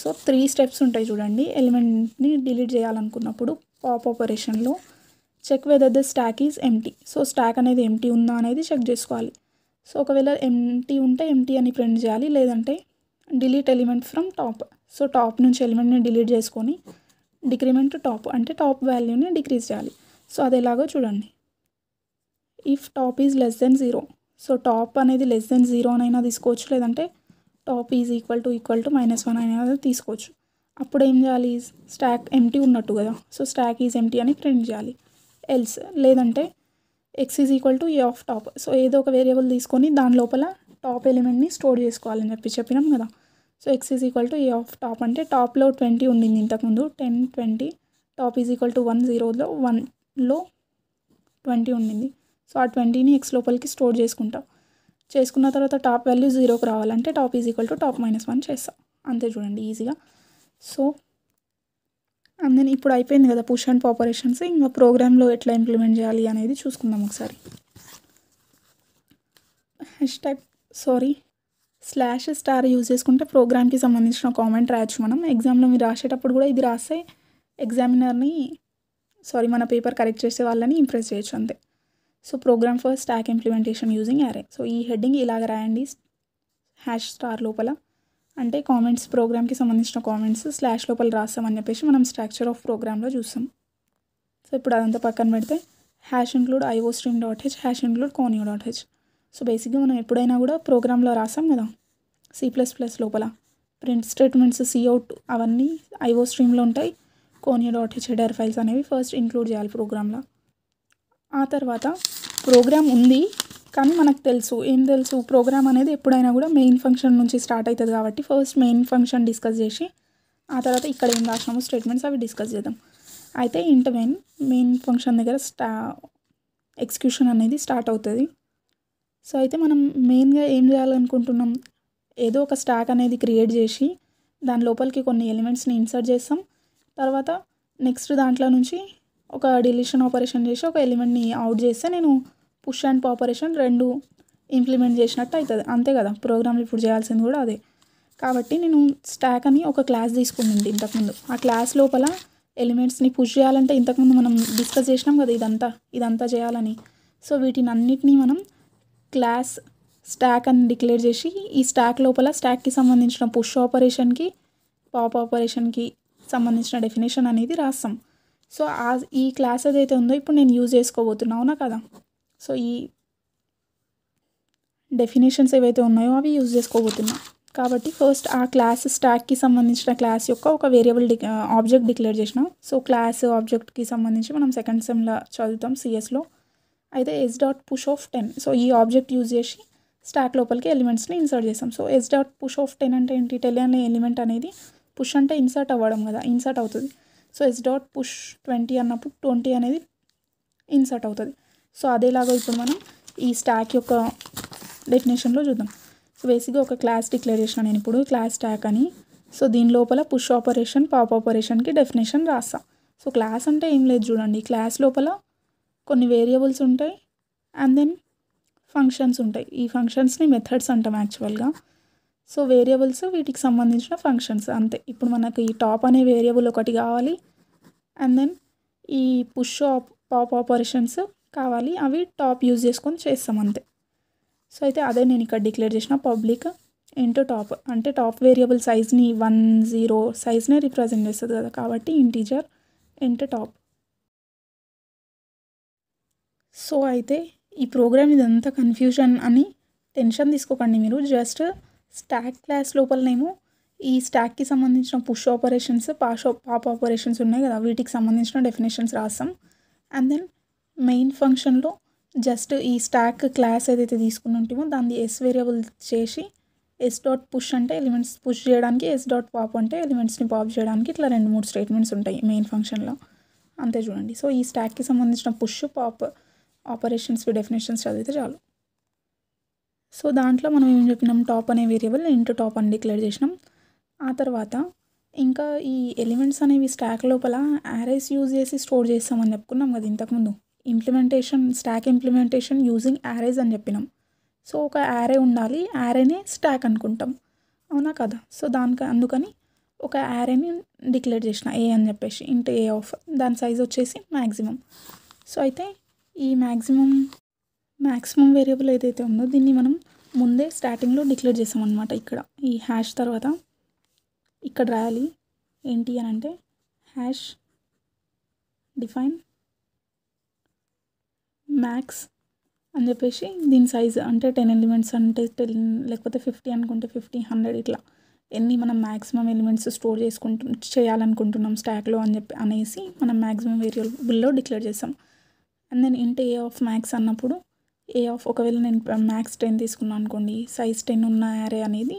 సో త్రీ స్టెప్స్ ఉంటాయి చూడండి ఎలిమెంట్ని డిలీట్ చేయాలనుకున్నప్పుడు పాప్ ఆపరేషన్లో check whether the stack is empty so stack అనేది ఎంటీ ఉందా అనేది చెక్ చేసుకోవాలి సో ఒకవేళ ఎంటీ ఉంటే ఎంటీ అని ప్రింట్ చేయాలి లేదంటే delete element from top so top నుంచి ఎలిమెంట్ని డిలీట్ చేసుకొని డిక్రిమెంట్ టాప్ అంటే టాప్ వాల్యూని డిక్రీజ్ చేయాలి సో అది ఎలాగో చూడండి if top is less than zero so top అనేది లెస్ దెన్ జీరో అనైనా తీసుకోవచ్చు లేదంటే top is equal to equal to minus one అయినా తీసుకోవచ్చు అప్పుడు ఏం చేయాలి స్టాక్ ఎంటీ ఉన్నట్టు కదా సో స్టాక్ ఈజ్ ఎంటీ అని ప్రింట్ చేయాలి ఎల్స్ లేదంటే x is equal to a of top so ఏదో ఒక వేరియబుల్ తీసుకొని దాని లోపల టాప్ ఎలిమెంట్ని స్టోర్ చేసుకోవాలని చెప్పి చెప్పినాం కదా so x is equal to a of top అంటే టాప్లో ట్వంటీ ఉండింది ఇంతకుముందు ten twenty top is equal to one జీరోలో వన్ లో ట్వంటీ ఉండింది సో ఆ ట్వంటీని ఎక్స్ లోపలికి స్టోర్ చేసుకుంటా చేసుకున్న తర్వాత టాప్ వాల్యూ జీరోకి రావాలంటే top is equal to top minus one చేస్తా అంతే చూడండి ఈజీగా సో అండ్ దెన్ ఇప్పుడు అయిపోయింది కదా పుష్ అండ్ పాపరేషన్స్ ఇంకా ప్రోగ్రామ్లో ఎట్లా ఇంప్లిమెంట్ చేయాలి అనేది చూసుకుందాం ఒకసారి hash type sorry slash star use చేసుకుంటే ప్రోగ్రామ్కి సంబంధించిన కామెంట్ రాయొచ్చు మనం ఎగ్జామ్లో మీరు రాసేటప్పుడు కూడా ఇది రాస్తే ఎగ్జామినర్ని సారీ మన పేపర్ కరెక్ట్ చేసే వాళ్ళని ఇంప్రెస్ చేయొచ్చు అంతే so program for stack implementation using array so ఈ హెడ్డింగ్ ఇలాగ రాయండి హ్యాష్ స్టార్ లోపల అంటే కామెంట్స్ ప్రోగ్రామ్కి సంబంధించిన కామెంట్స్ స్లాష్ లోపల రాస్తామని చెప్పేసి మనం స్ట్రక్చర్ ఆఫ్ ప్రోగ్రామ్లో చూస్తాం సో ఇప్పుడు అదంతా పక్కన పెడితే hash include iostream dot h hash include conio dot h so బేసిక్గా మనం ఎప్పుడైనా కూడా ప్రోగ్రాంలో రాస్తాం కదా సి ప్లస్ ప్లస్ లోపల ప్రింట్ స్టేట్మెంట్స్ సిఅవుట్ అవన్నీ ఐఓ స్ట్రీమ్లో ఉంటాయి కోనియా డాట్ హెడర్ ఫైల్స్ అనేవి ఫస్ట్ ఇంక్లూడ్ చేయాలి ప్రోగ్రామ్లో ఆ తర్వాత ప్రోగ్రామ్ ఉంది కానీ మనకు తెలుసు ఏం తెలుసు ప్రోగ్రామ్ అనేది ఎప్పుడైనా కూడా మెయిన్ ఫంక్షన్ నుంచి స్టార్ట్ అవుతుంది కాబట్టి ఫస్ట్ మెయిన్ ఫంక్షన్ డిస్కస్ చేసి ఆ తర్వాత ఇక్కడ ఏం రాసినామో స్టేట్మెంట్స్ అవి డిస్కస్ చేద్దాం అయితే ఇంట మెయిన్ మెయిన్ ఫంక్షన్ దగ్గర స్టా ఎక్స్క్యూషన్ అనేది స్టార్ట్ అవుతుంది సో అయితే మనం మెయిన్గా ఏం చేయాలనుకుంటున్నాం ఏదో ఒక స్టాక్ అనేది క్రియేట్ చేసి దాని లోపలికి కొన్ని ఎలిమెంట్స్ని ఇన్సర్ట్ చేస్తాం తర్వాత నెక్స్ట్ దాంట్లో నుంచి ఒక డిలీషన్ ఆపరేషన్ చేసి ఒక ఎలిమెంట్ని అవుట్ చేస్తే నేను పుష్ అండ్ పాపరేషన్ రెండు ఇంప్లిమెంట్ చేసినట్టు అవుతుంది అంతే కదా ప్రోగ్రామ్లు ఇప్పుడు చేయాల్సింది కూడా అదే కాబట్టి నేను స్టాక్ అని ఒక క్లాస్ తీసుకుంది ఇంతకుముందు ఆ క్లాస్ లోపల ఎలిమెంట్స్ని పుష్ చేయాలంటే ఇంతకుముందు మనం డిస్కస్ చేసినాం కదా ఇదంతా ఇదంతా చేయాలని సో వీటిని అన్నిటినీ మనం క్లాస్ స్టాక్ అని డిక్లేర్ చేసి ఈ స్టాక్ లోపల స్టాక్కి సంబంధించిన పుష్ ఆపరేషన్కి పాప్ ఆపరేషన్కి సంబంధించిన డెఫినేషన్ అనేది రాస్తాం సో ఆ ఈ క్లాస్ ఏదైతే ఉందో ఇప్పుడు నేను యూజ్ చేసుకోబోతున్నావునా కదా సో ఈ డెఫినేషన్స్ ఏవైతే ఉన్నాయో అవి యూజ్ చేసుకోబోతున్నా కాబట్టి ఫస్ట్ ఆ క్లాస్ స్టాక్కి సంబంధించిన క్లాస్ యొక్క ఒక వేరియబుల్ డి ఆబ్జెక్ట్ డిక్లేర్ చేసినాం సో క్లాస్ ఆబ్జెక్ట్కి సంబంధించి మనం సెకండ్ సెమ్లో చదువుతాం సిఎస్లో అయితే S dot push of ten so ఈ ఆబ్జెక్ట్ యూజ్ చేసి స్టాక్ లోపలికి ఎలిమెంట్స్ని ఇన్సర్ట్ చేస్తాం so S dot push of ten అంటే ఏంటి టెలియన్ ఎలిమెంట్ అనేది పుష్ అంటే ఇన్సర్ట్ అవ్వడం కదా ఇన్సర్ట్ అవుతుంది so S dot push twenty అన్నప్పుడు ట్వంటీ అనేది ఇన్సర్ట్ అవుతుంది సో అదేలాగా ఇప్పుడు మనం ఈ స్టాక్ యొక్క డెఫినేషన్లో చూద్దాం సో బేసిక్గా ఒక క్లాస్ డిక్లేర్ చేసిన నేను ఇప్పుడు క్లాస్ స్టాక్ అని సో దీని లోపల పుష్ ఆపరేషన్ పాప్ ఆపరేషన్కి డెఫినేషన్ రాస్తా సో క్లాస్ అంటే ఏం లేదు చూడండి క్లాస్ లోపల కొన్ని వేరియబుల్స్ ఉంటాయి అండ్ దెన్ ఫంక్షన్స్ ఉంటాయి ఈ ఫంక్షన్స్ని మెథడ్స్ అంటాం యాక్చువల్గా సో వేరియబుల్స్ వీటికి సంబంధించిన ఫంక్షన్స్ అంతే ఇప్పుడు మనకు ఈ టాప్ అనే వేరియబుల్ ఒకటి కావాలి అండ్ దెన్ ఈ పుష్ పాప్ ఆపరేషన్స్ కావాలి అవి టాప్ యూజ్ చేసుకొని చేస్తాం అంతే సో అయితే అదే నేను ఇక్కడ డిక్లేర్ చేసిన పబ్లిక్ ఇంటూ టాప్ అంటే టాప్ వేరియబుల్ సైజ్ని వన్ జీరో సైజ్నే రిప్రజెంట్ చేస్తుంది కదా కాబట్టి ఇంటీజర్ ఇంటూ టాప్ సో అయితే ఈ ప్రోగ్రామ్ ఇదంతా కన్ఫ్యూజన్ అని టెన్షన్ తీసుకోకండి మీరు జస్ట్ స్టాక్ క్లాస్ లోపలనేమో ఈ స్టాక్కి సంబంధించిన పుష్ ఆపరేషన్స్ పాష్ పాప్ ఆపరేషన్స్ ఉన్నాయి కదా వీటికి సంబంధించిన డెఫినేషన్స్ రాస్తాం అండ్ దెన్ మెయిన్ ఫంక్షన్లో జస్ట్ ఈ స్టాక్ క్లాస్ ఏదైతే తీసుకుని ఉంటామో దాన్ని ఎస్ వేరియబుల్ చేసి ఎస్ డాట్ పుష్ అంటే ఎలిమెంట్స్ పుష్ చేయడానికి ఎస్ డాట్ పాప్ అంటే ఎలిమెంట్స్ని పాప్ చేయడానికి ఇట్లా రెండు మూడు స్టేట్మెంట్స్ ఉంటాయి మెయిన్ ఫంక్షన్లో అంతే చూడండి సో ఈ స్టాక్కి సంబంధించిన పుష్ పాప్ ఆపరేషన్స్ డెఫినేషన్స్ చదివితే చాలు సో దాంట్లో మనం ఏం చెప్పినాం టాప్ అనే వేరియబుల్ ఇంటూ టాప్ అని డిక్లేర్ చేసినాం ఆ తర్వాత ఇంకా ఈ ఎలిమెంట్స్ అనేవి స్టాక్ లోపల యారేస్ యూజ్ చేసి స్టోర్ చేస్తామని చెప్పుకున్నాం కదా ఇంతకుముందు implementation stack implementation using arrays అని చెప్పినాం సో ఒక యారే ఉండాలి యారేనే స్టాక్ అనుకుంటాం అవునా కదా సో దానికి అందుకని ఒక యారేని డిక్లేర్ చేసిన ఏ అని చెప్పేసి ఇంటూ ఏ ఆఫ్ దాని సైజ్ వచ్చేసి మ్యాక్సిమం సో అయితే ఈ మ్యాక్సిమం మ్యాక్సిమం వేరియబుల్ ఏదైతే ఉందో దీన్ని మనం ముందే స్టార్టింగ్లో డిక్లేర్ చేసామన్నమాట ఇక్కడ ఈ హ్యాష్ తర్వాత ఇక్కడ రాయాలి ఏంటి అని అంటే హ్యాష్ డిఫైన్ మ్యాక్స్ అని చెప్పేసి దీని సైజ్ అంటే టెన్ ఎలిమెంట్స్ అంటే టెన్ లేకపోతే ఫిఫ్టీ అనుకుంటే ఫిఫ్టీ హండ్రెడ్ ఇట్లా ఎన్ని మనం మ్యాక్సిమం ఎలిమెంట్స్ స్టోర్ చేసుకుంటు చేయాలనుకుంటున్నాం స్టాక్లో అని చెప్పి అనేసి మనం మ్యాక్సిమం వేరియబుల్లో డిక్లేర్ చేస్తాం and then int a of maths అన్నప్పుడు ఏ ఆఫ్ ఒకవేళ నేను మ్యాక్స్ టెన్ తీసుకున్నాను అనుకోండి సైజ్ టెన్ ఉన్న యారే అనేది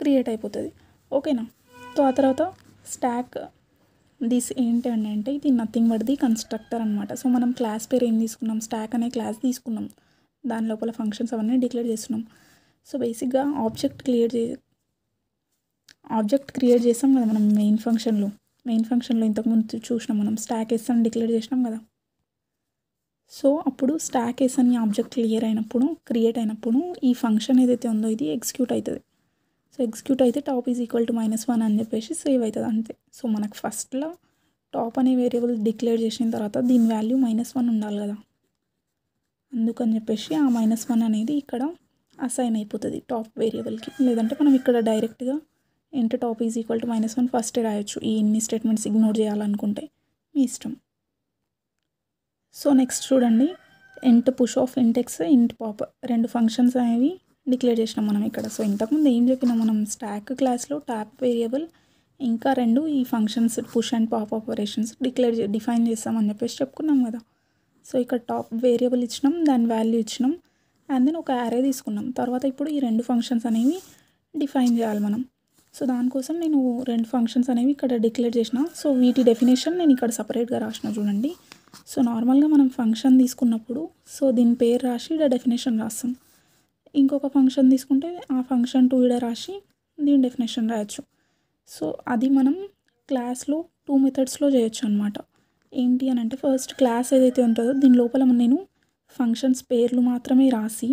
క్రియేట్ అయిపోతుంది ఓకేనా సో ఆ తర్వాత స్టాక్ దిస్ ఏంటి అని అంటే ఇది నథింగ్ బట్ ది కన్స్ట్రక్టర్ అనమాట సో మనం క్లాస్ పేరు ఏం తీసుకున్నాం స్టాక్ అనే క్లాస్ తీసుకున్నాం దాని లోపల ఫంక్షన్స్ అవన్నీ డిక్లేర్ చేస్తున్నాం సో బేసిక్గా ఆబ్జెక్ట్ క్లియర్ చే ఆబ్జెక్ట్ క్రియేట్ చేసాం కదా మనం మెయిన్ ఫంక్షన్లో మెయిన్ ఫంక్షన్లో ఇంతకుముందు చూసినాం మనం స్టాక్ ఎస్ డిక్లేర్ చేసినాం కదా సో అప్పుడు స్టాక్ ఎస్ అని ఆబ్జెక్ట్ క్లియర్ అయినప్పుడు క్రియేట్ అయినప్పుడు ఈ ఫంక్షన్ ఏదైతే ఉందో ఇది ఎగ్జిక్యూట్ అవుతుంది సో ఎగ్జిక్యూట్ అయితే top is equal to minus one అని చెప్పేసి సేవ్ అవుతుంది అంతే సో మనకు ఫస్ట్లో టాప్ అనే వేరియబుల్ డిక్లేర్ చేసిన తర్వాత దీని వాల్యూ మైనస్ వన్ ఉండాలి కదా అందుకని చెప్పేసి ఆ మైనస్ వన్ అనేది ఇక్కడ అసైన్ అయిపోతుంది టాప్ వేరియబుల్కి లేదంటే మనం ఇక్కడ డైరెక్ట్గా enter top is equal to minus one ఫస్టే రాయొచ్చు ఈ ఇన్ని స్టేట్మెంట్స్ ఇగ్నోర్ చేయాలనుకుంటే మీ ఇష్టం సో నెక్స్ట్ చూడండి int push of int x int pop రెండు ఫంక్షన్స్ అనేవి డిక్లేర్ చేసినాం మనం ఇక్కడ సో ఇంతకుముందు ఏం చెప్పినాం మనం స్టాక్ క్లాస్లో ట్యాప్ వేరియబుల్ ఇంకా రెండు ఈ functions push and pop operations declare define చేస్తామని చెప్పేసి చెప్పుకున్నాం కదా సో ఇక్కడ టాప్ వేరియబుల్ ఇచ్చినాం దాని వాల్యూ ఇచ్చినాం అండ్ దెన్ ఒక యారే తీసుకున్నాం తర్వాత ఇప్పుడు ఈ రెండు ఫంక్షన్స్ అనేవి డిఫైన్ చేయాలి మనం సో దానికోసం నేను రెండు ఫంక్షన్స్ అనేవి ఇక్కడ డిక్లేర్ చేసిన సో వీటి డెఫినేషన్ నేను ఇక్కడ సపరేట్గా రాసిన చూడండి సో నార్మల్గా మనం ఫంక్షన్ తీసుకున్నప్పుడు సో దీని పేరు రాసి ఇక్కడ డెఫినేషన్ రాస్తాం ఇంకొక ఫంక్షన్ తీసుకుంటే ఆ ఫంక్షన్ టూ ఇడ రాసి దీని డెఫినేషన్ రాయొచ్చు సో అది మనం క్లాస్లో టూ మెథడ్స్లో చేయొచ్చు అనమాట ఏంటి అని అంటే ఫస్ట్ క్లాస్ ఏదైతే ఉంటుందో దీని లోపల నేను ఫంక్షన్స్ పేర్లు మాత్రమే రాసి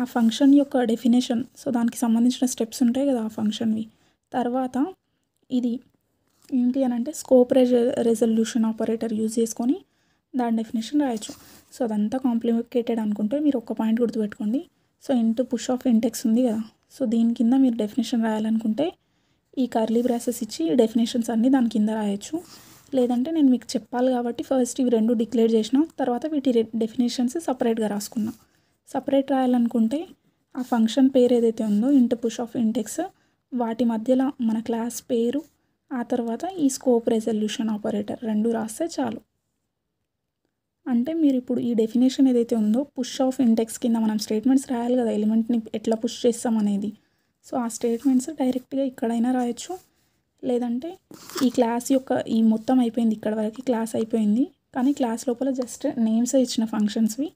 ఆ ఫంక్షన్ యొక్క డెఫినేషన్ సో దానికి సంబంధించిన స్టెప్స్ ఉంటాయి కదా ఆ ఫంక్షన్వి తర్వాత ఇది ఏంటి అని అంటే స్కోప్ రెజ రెజల్యూషన్ ఆపరేటర్ యూజ్ చేసుకొని దాని డెఫినేషన్ రాయొచ్చు సో అదంతా కాంప్లికేటెడ్ అనుకుంటే మీరు ఒక్క పాయింట్ గుర్తుపెట్టుకోండి so int push of int x ఉంది కదా సో దీని కింద మీరు డెఫినేషన్ రాయాలనుకుంటే ఈ కర్లీ బ్రాసెస్ ఇచ్చి డెఫినేషన్స్ అన్నీ దాని కింద రాయొచ్చు లేదంటే నేను మీకు చెప్పాలి కాబట్టి ఫస్ట్ ఇవి రెండు డిక్లేర్ చేసిన తర్వాత వీటి డెఫినేషన్స్ సపరేట్గా రాసుకున్నాం సపరేట్ రాయాలనుకుంటే ఆ ఫంక్షన్ పేరు ఏదైతే ఉందో ఇంట పుష్ ఆఫ్ ఇంటెక్స్ వాటి మధ్యలో మన క్లాస్ పేరు ఆ తర్వాత ఈ స్కోప్ రెజల్యూషన్ ఆపరేటర్ రెండు రాస్తే చాలు అంటే మీరు ఇప్పుడు ఈ డెఫినేషన్ ఏదైతే ఉందో పుష్ ఆఫ్ ఇండెక్స్ కింద మనం స్టేట్మెంట్స్ రాయాలి కదా ఎలిమెంట్ని ఎట్లా పుష్ చేస్తామనేది సో ఆ స్టేట్మెంట్స్ డైరెక్ట్గా ఇక్కడైనా రాయొచ్చు లేదంటే ఈ క్లాస్ యొక్క ఈ మొత్తం అయిపోయింది ఇక్కడ వరకు క్లాస్ అయిపోయింది కానీ క్లాస్ లోపల జస్ట్ నేమ్స్ ఇచ్చిన ఫంక్షన్స్వి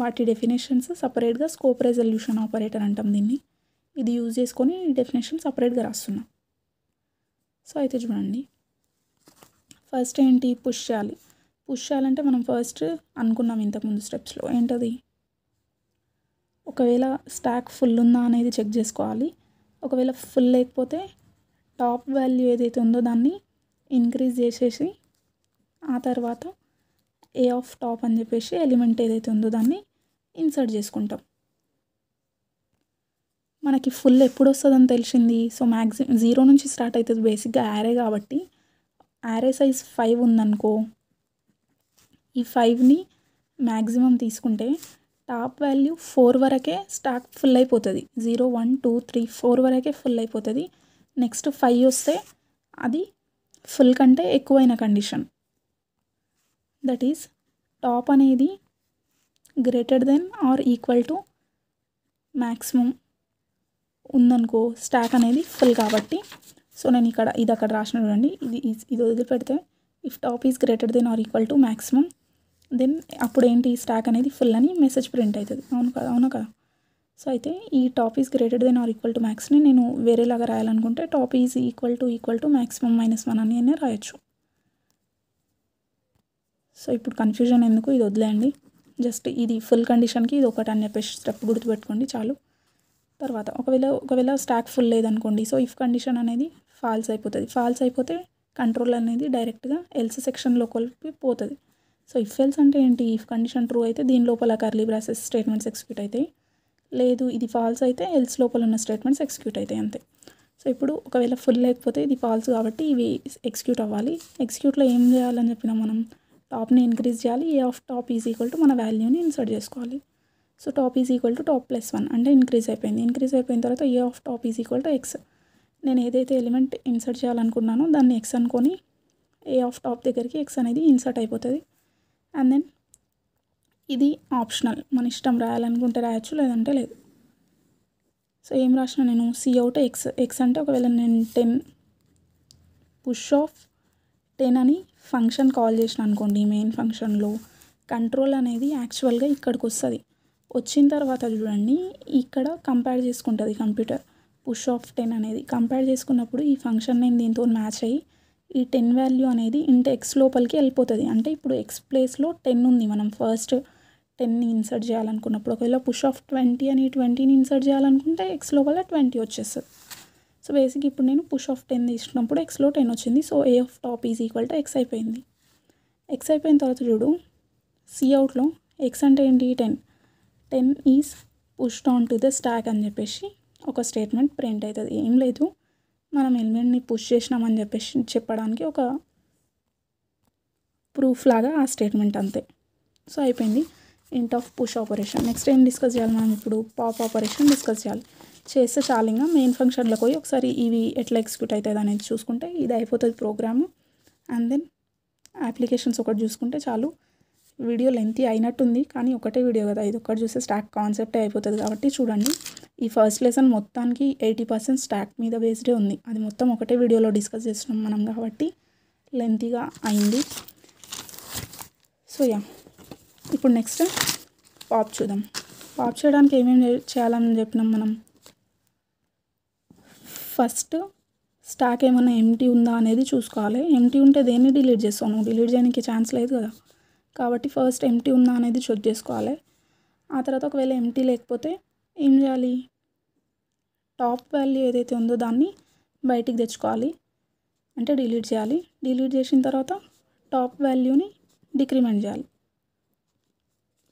వాటి డెఫినేషన్స్ సపరేట్గా స్కోప్ రెజల్యూషన్ ఆపరేటర్ అంటాం దీన్ని ఇది యూజ్ చేసుకొని డెఫినేషన్ సపరేట్గా రాస్తున్నాం సో అయితే చూడండి ఫస్ట్ ఏంటి పుష్ చేయాలి పుష్ చేయాలంటే మనం ఫస్ట్ అనుకున్నాం ఇంతకుముందు స్టెప్స్లో ఏంటది ఒకవేళ స్టాక్ ఫుల్ ఉందా అనేది చెక్ చేసుకోవాలి ఒకవేళ ఫుల్ లేకపోతే టాప్ వాల్యూ ఏదైతే ఉందో దాన్ని ఇంక్రీజ్ చేసేసి ఆ తర్వాత ఏ ఆఫ్ టాప్ అని చెప్పేసి ఎలిమెంట్ ఏదైతే ఉందో దాన్ని ఇన్సర్ట్ చేసుకుంటాం మనకి ఫుల్ ఎప్పుడు వస్తుందని తెలిసింది సో మ్యాక్సిమం జీరో నుంచి స్టార్ట్ అవుతుంది బేసిక్గా యారే కాబట్టి యారే సైజ్ ఫైవ్ ఉందనుకో ఈ ఫైవ్ని మ్యాక్సిమం తీసుకుంటే టాప్ వాల్యూ ఫోర్ వరకే స్టాక్ ఫుల్ అయిపోతుంది zero one two three four వరకే ఫుల్ అయిపోతుంది నెక్స్ట్ ఫైవ్ వస్తే అది ఫుల్ కంటే ఎక్కువైన కండిషన్ దట్ ఈస్ టాప్ అనేది greater than or equal to maximum ఉందనుకో స్టాక్ అనేది ఫుల్ కాబట్టి సో నేను ఇక్కడ ఇది అక్కడ రాసిన చూడండి ఇది ఇది వదిలిపెడితే if top is greater than or equal to maximum then అప్పుడు ఏంటి ఈ స్టాక్ అనేది ఫుల్ అని మెసేజ్ ప్రింట్ అవుతుంది అవును కదా అవునా కదా సో అయితే ఈ top is greater than or equal to మ్యాక్స్ని నేను వేరేలాగా రాయాలనుకుంటే top is equal to equal to maximum minus one అని అనే రాయొచ్చు సో ఇప్పుడు కన్ఫ్యూజన్ ఎందుకు ఇది వదిలేయండి జస్ట్ ఇది ఫుల్ కండిషన్కి ఇది ఒకటి అని చెప్పేసి స్టెప్ గుర్తుపెట్టుకోండి చాలు తర్వాత ఒకవేళ ఒకవేళ స్టాక్ ఫుల్ లేదనుకోండి సో ఇఫ్ కండిషన్ అనేది ఫాల్స్ అయిపోతుంది ఫాల్స్ అయిపోతే కంట్రోల్ అనేది డైరెక్ట్గా ఎల్స్ సెక్షన్ లోపలికి పోతుంది సో ఇఫ్ ఎల్స్ అంటే ఏంటి ఇఫ్ కండిషన్ ట్రూ అయితే దీని లోపల కర్లీ బ్రాసెస్ స్టేట్మెంట్స్ ఎక్స్క్యూట్ అవుతాయి లేదు ఇది ఫాల్స్ అయితే ఎల్స్ లోపల ఉన్న స్టేట్మెంట్స్ ఎక్స్క్యూట్ అవుతాయి అంతే సో ఇప్పుడు ఒకవేళ ఫుల్ లేకపోతే ఇది ఫాల్స్ కాబట్టి ఇవి ఎక్స్క్యూట్ అవ్వాలి ఎక్స్క్యూట్లో ఏం చేయాలని చెప్పిన మనం టాప్ని ఇంక్రీజ్ చేయాలి a of top is equal to మన వాల్యూని ఇన్సర్ట్ చేసుకోవాలి so top is equal to top plus one అంటే ఇంక్రీజ్ అయిపోయింది ఇంక్రీజ్ అయిపోయిన తర్వాత a of top is equal to x నేను ఏదైతే ఎలిమెంట్ ఇన్సర్ట్ చేయాలనుకున్నానో దాన్ని ఎక్స్ అనుకొని ఏ ఆఫ్ టాప్ దగ్గరికి ఎక్స్ అనేది ఇన్సర్ట్ అయిపోతుంది అండ్ దెన్ ఇది ఆప్షనల్ మన ఇష్టం రాయాలనుకుంటే రాయొచ్చు లేదంటే లేదు సో ఏం రాసిన నేను సి అవుట్ ఎక్స్ ఎక్స్ అంటే ఒకవేళ నేను టెన్ పుష్ ఆఫ్ టెన్ అని ఫంక్షన్ కాల్ చేసిన అనుకోండి మెయిన్ ఫంక్షన్లో కంట్రోల్ అనేది యాక్చువల్గా ఇక్కడికి వస్తుంది వచ్చిన తర్వాత చూడండి ఇక్కడ కంపేర్ చేసుకుంటుంది కంప్యూటర్ పుష్ ఆఫ్ టెన్ అనేది కంపేర్ చేసుకున్నప్పుడు ఈ ఫంక్షన్ నేను దీంతో మ్యాచ్ అయ్యి ఈ టెన్ వాల్యూ అనేది ఇంటెక్స్ ఎక్స్ లోపలికి వెళ్ళిపోతుంది అంటే ఇప్పుడు ఎక్స్ ప్లేస్లో టెన్ ఉంది మనం ఫస్ట్ టెన్ని ఇన్సర్ట్ చేయాలనుకున్నప్పుడు ఒకవేళ పుష్ ఆఫ్ ట్వంటీ అని ట్వంటీని ఇన్సర్ట్ చేయాలనుకుంటే ఎక్స్ లోపల ట్వంటీ వచ్చేస్తుంది సో బేసిక్ ఇప్పుడు నేను పుష్ ఆఫ్ టెన్ తీసుకున్నప్పుడు ఎక్స్లో టెన్ వచ్చింది so a of top is equal to x అయిపోయింది ఎక్స్ అయిపోయిన తర్వాత చూడు సిఅవుట్లో ఎక్స్ అంటే ఏంటి ten ten is pushed on to the stack అని చెప్పేసి ఒక స్టేట్మెంట్ ప్రింట్ అవుతుంది ఏం లేదు మనం హెల్మెట్ని పుష్ చేసినామని చెప్పేసి చెప్పడానికి ఒక ప్రూఫ్ లాగా ఆ స్టేట్మెంట్ అంతే సో అయిపోయింది int of push operation next ఏం డిస్కస్ చేయాలి మనం ఇప్పుడు పాప్ ఆపరేషన్ డిస్కస్ చేయాలి చేస్తే చాలు ఇంకా మెయిన్ ఫంక్షన్లకు పోయి ఒకసారి ఇవి ఎట్లా ఎగ్జిక్యూట్ అవుతుంది అనేది చూసుకుంటే ఇది అయిపోతుంది ప్రోగ్రాము అండ్ దెన్ అప్లికేషన్స్ ఒకటి చూసుకుంటే చాలు వీడియో లెంత్ అయినట్టుంది కానీ ఒకటే వీడియో కదా ఇది ఒకటి చూస్తే స్టాక్ కాన్సెప్టే అయిపోతుంది కాబట్టి చూడండి ఈ ఫస్ట్ లెసన్ మొత్తానికి ఎయిటీ పర్సెంట్ స్టాక్ మీద బేస్డే ఉంది అది మొత్తం ఒకటే వీడియోలో డిస్కస్ చేస్తున్నాం మనం కాబట్టి లెంతీగా అయింది సో యా ఇప్పుడు నెక్స్ట్ పాప్ చూద్దాం పాప్ చేయడానికి ఏమేమి చేయాలని చెప్పినాం మనం ఫస్ట్ స్టాక్ ఏమైనా ఎంటీ ఉందా అనేది చూసుకోవాలి ఎంటీ ఉంటే దేన్ని డిలీట్ చేస్తాను డిలీట్ చేయడానికి ఛాన్స్ లేదు కదా కాబట్టి ఫస్ట్ ఎంటీ ఉందా అనేది చెక్ చేసుకోవాలి ఆ తర్వాత ఒకవేళ ఎంటీ లేకపోతే ఏం చేయాలి టాప్ వాల్యూ ఏదైతే ఉందో దాన్ని బయటికి తెచ్చుకోవాలి అంటే డిలీట్ చేయాలి డిలీట్ చేసిన తర్వాత టాప్ వాల్యూని డిక్రిమెంట్ చేయాలి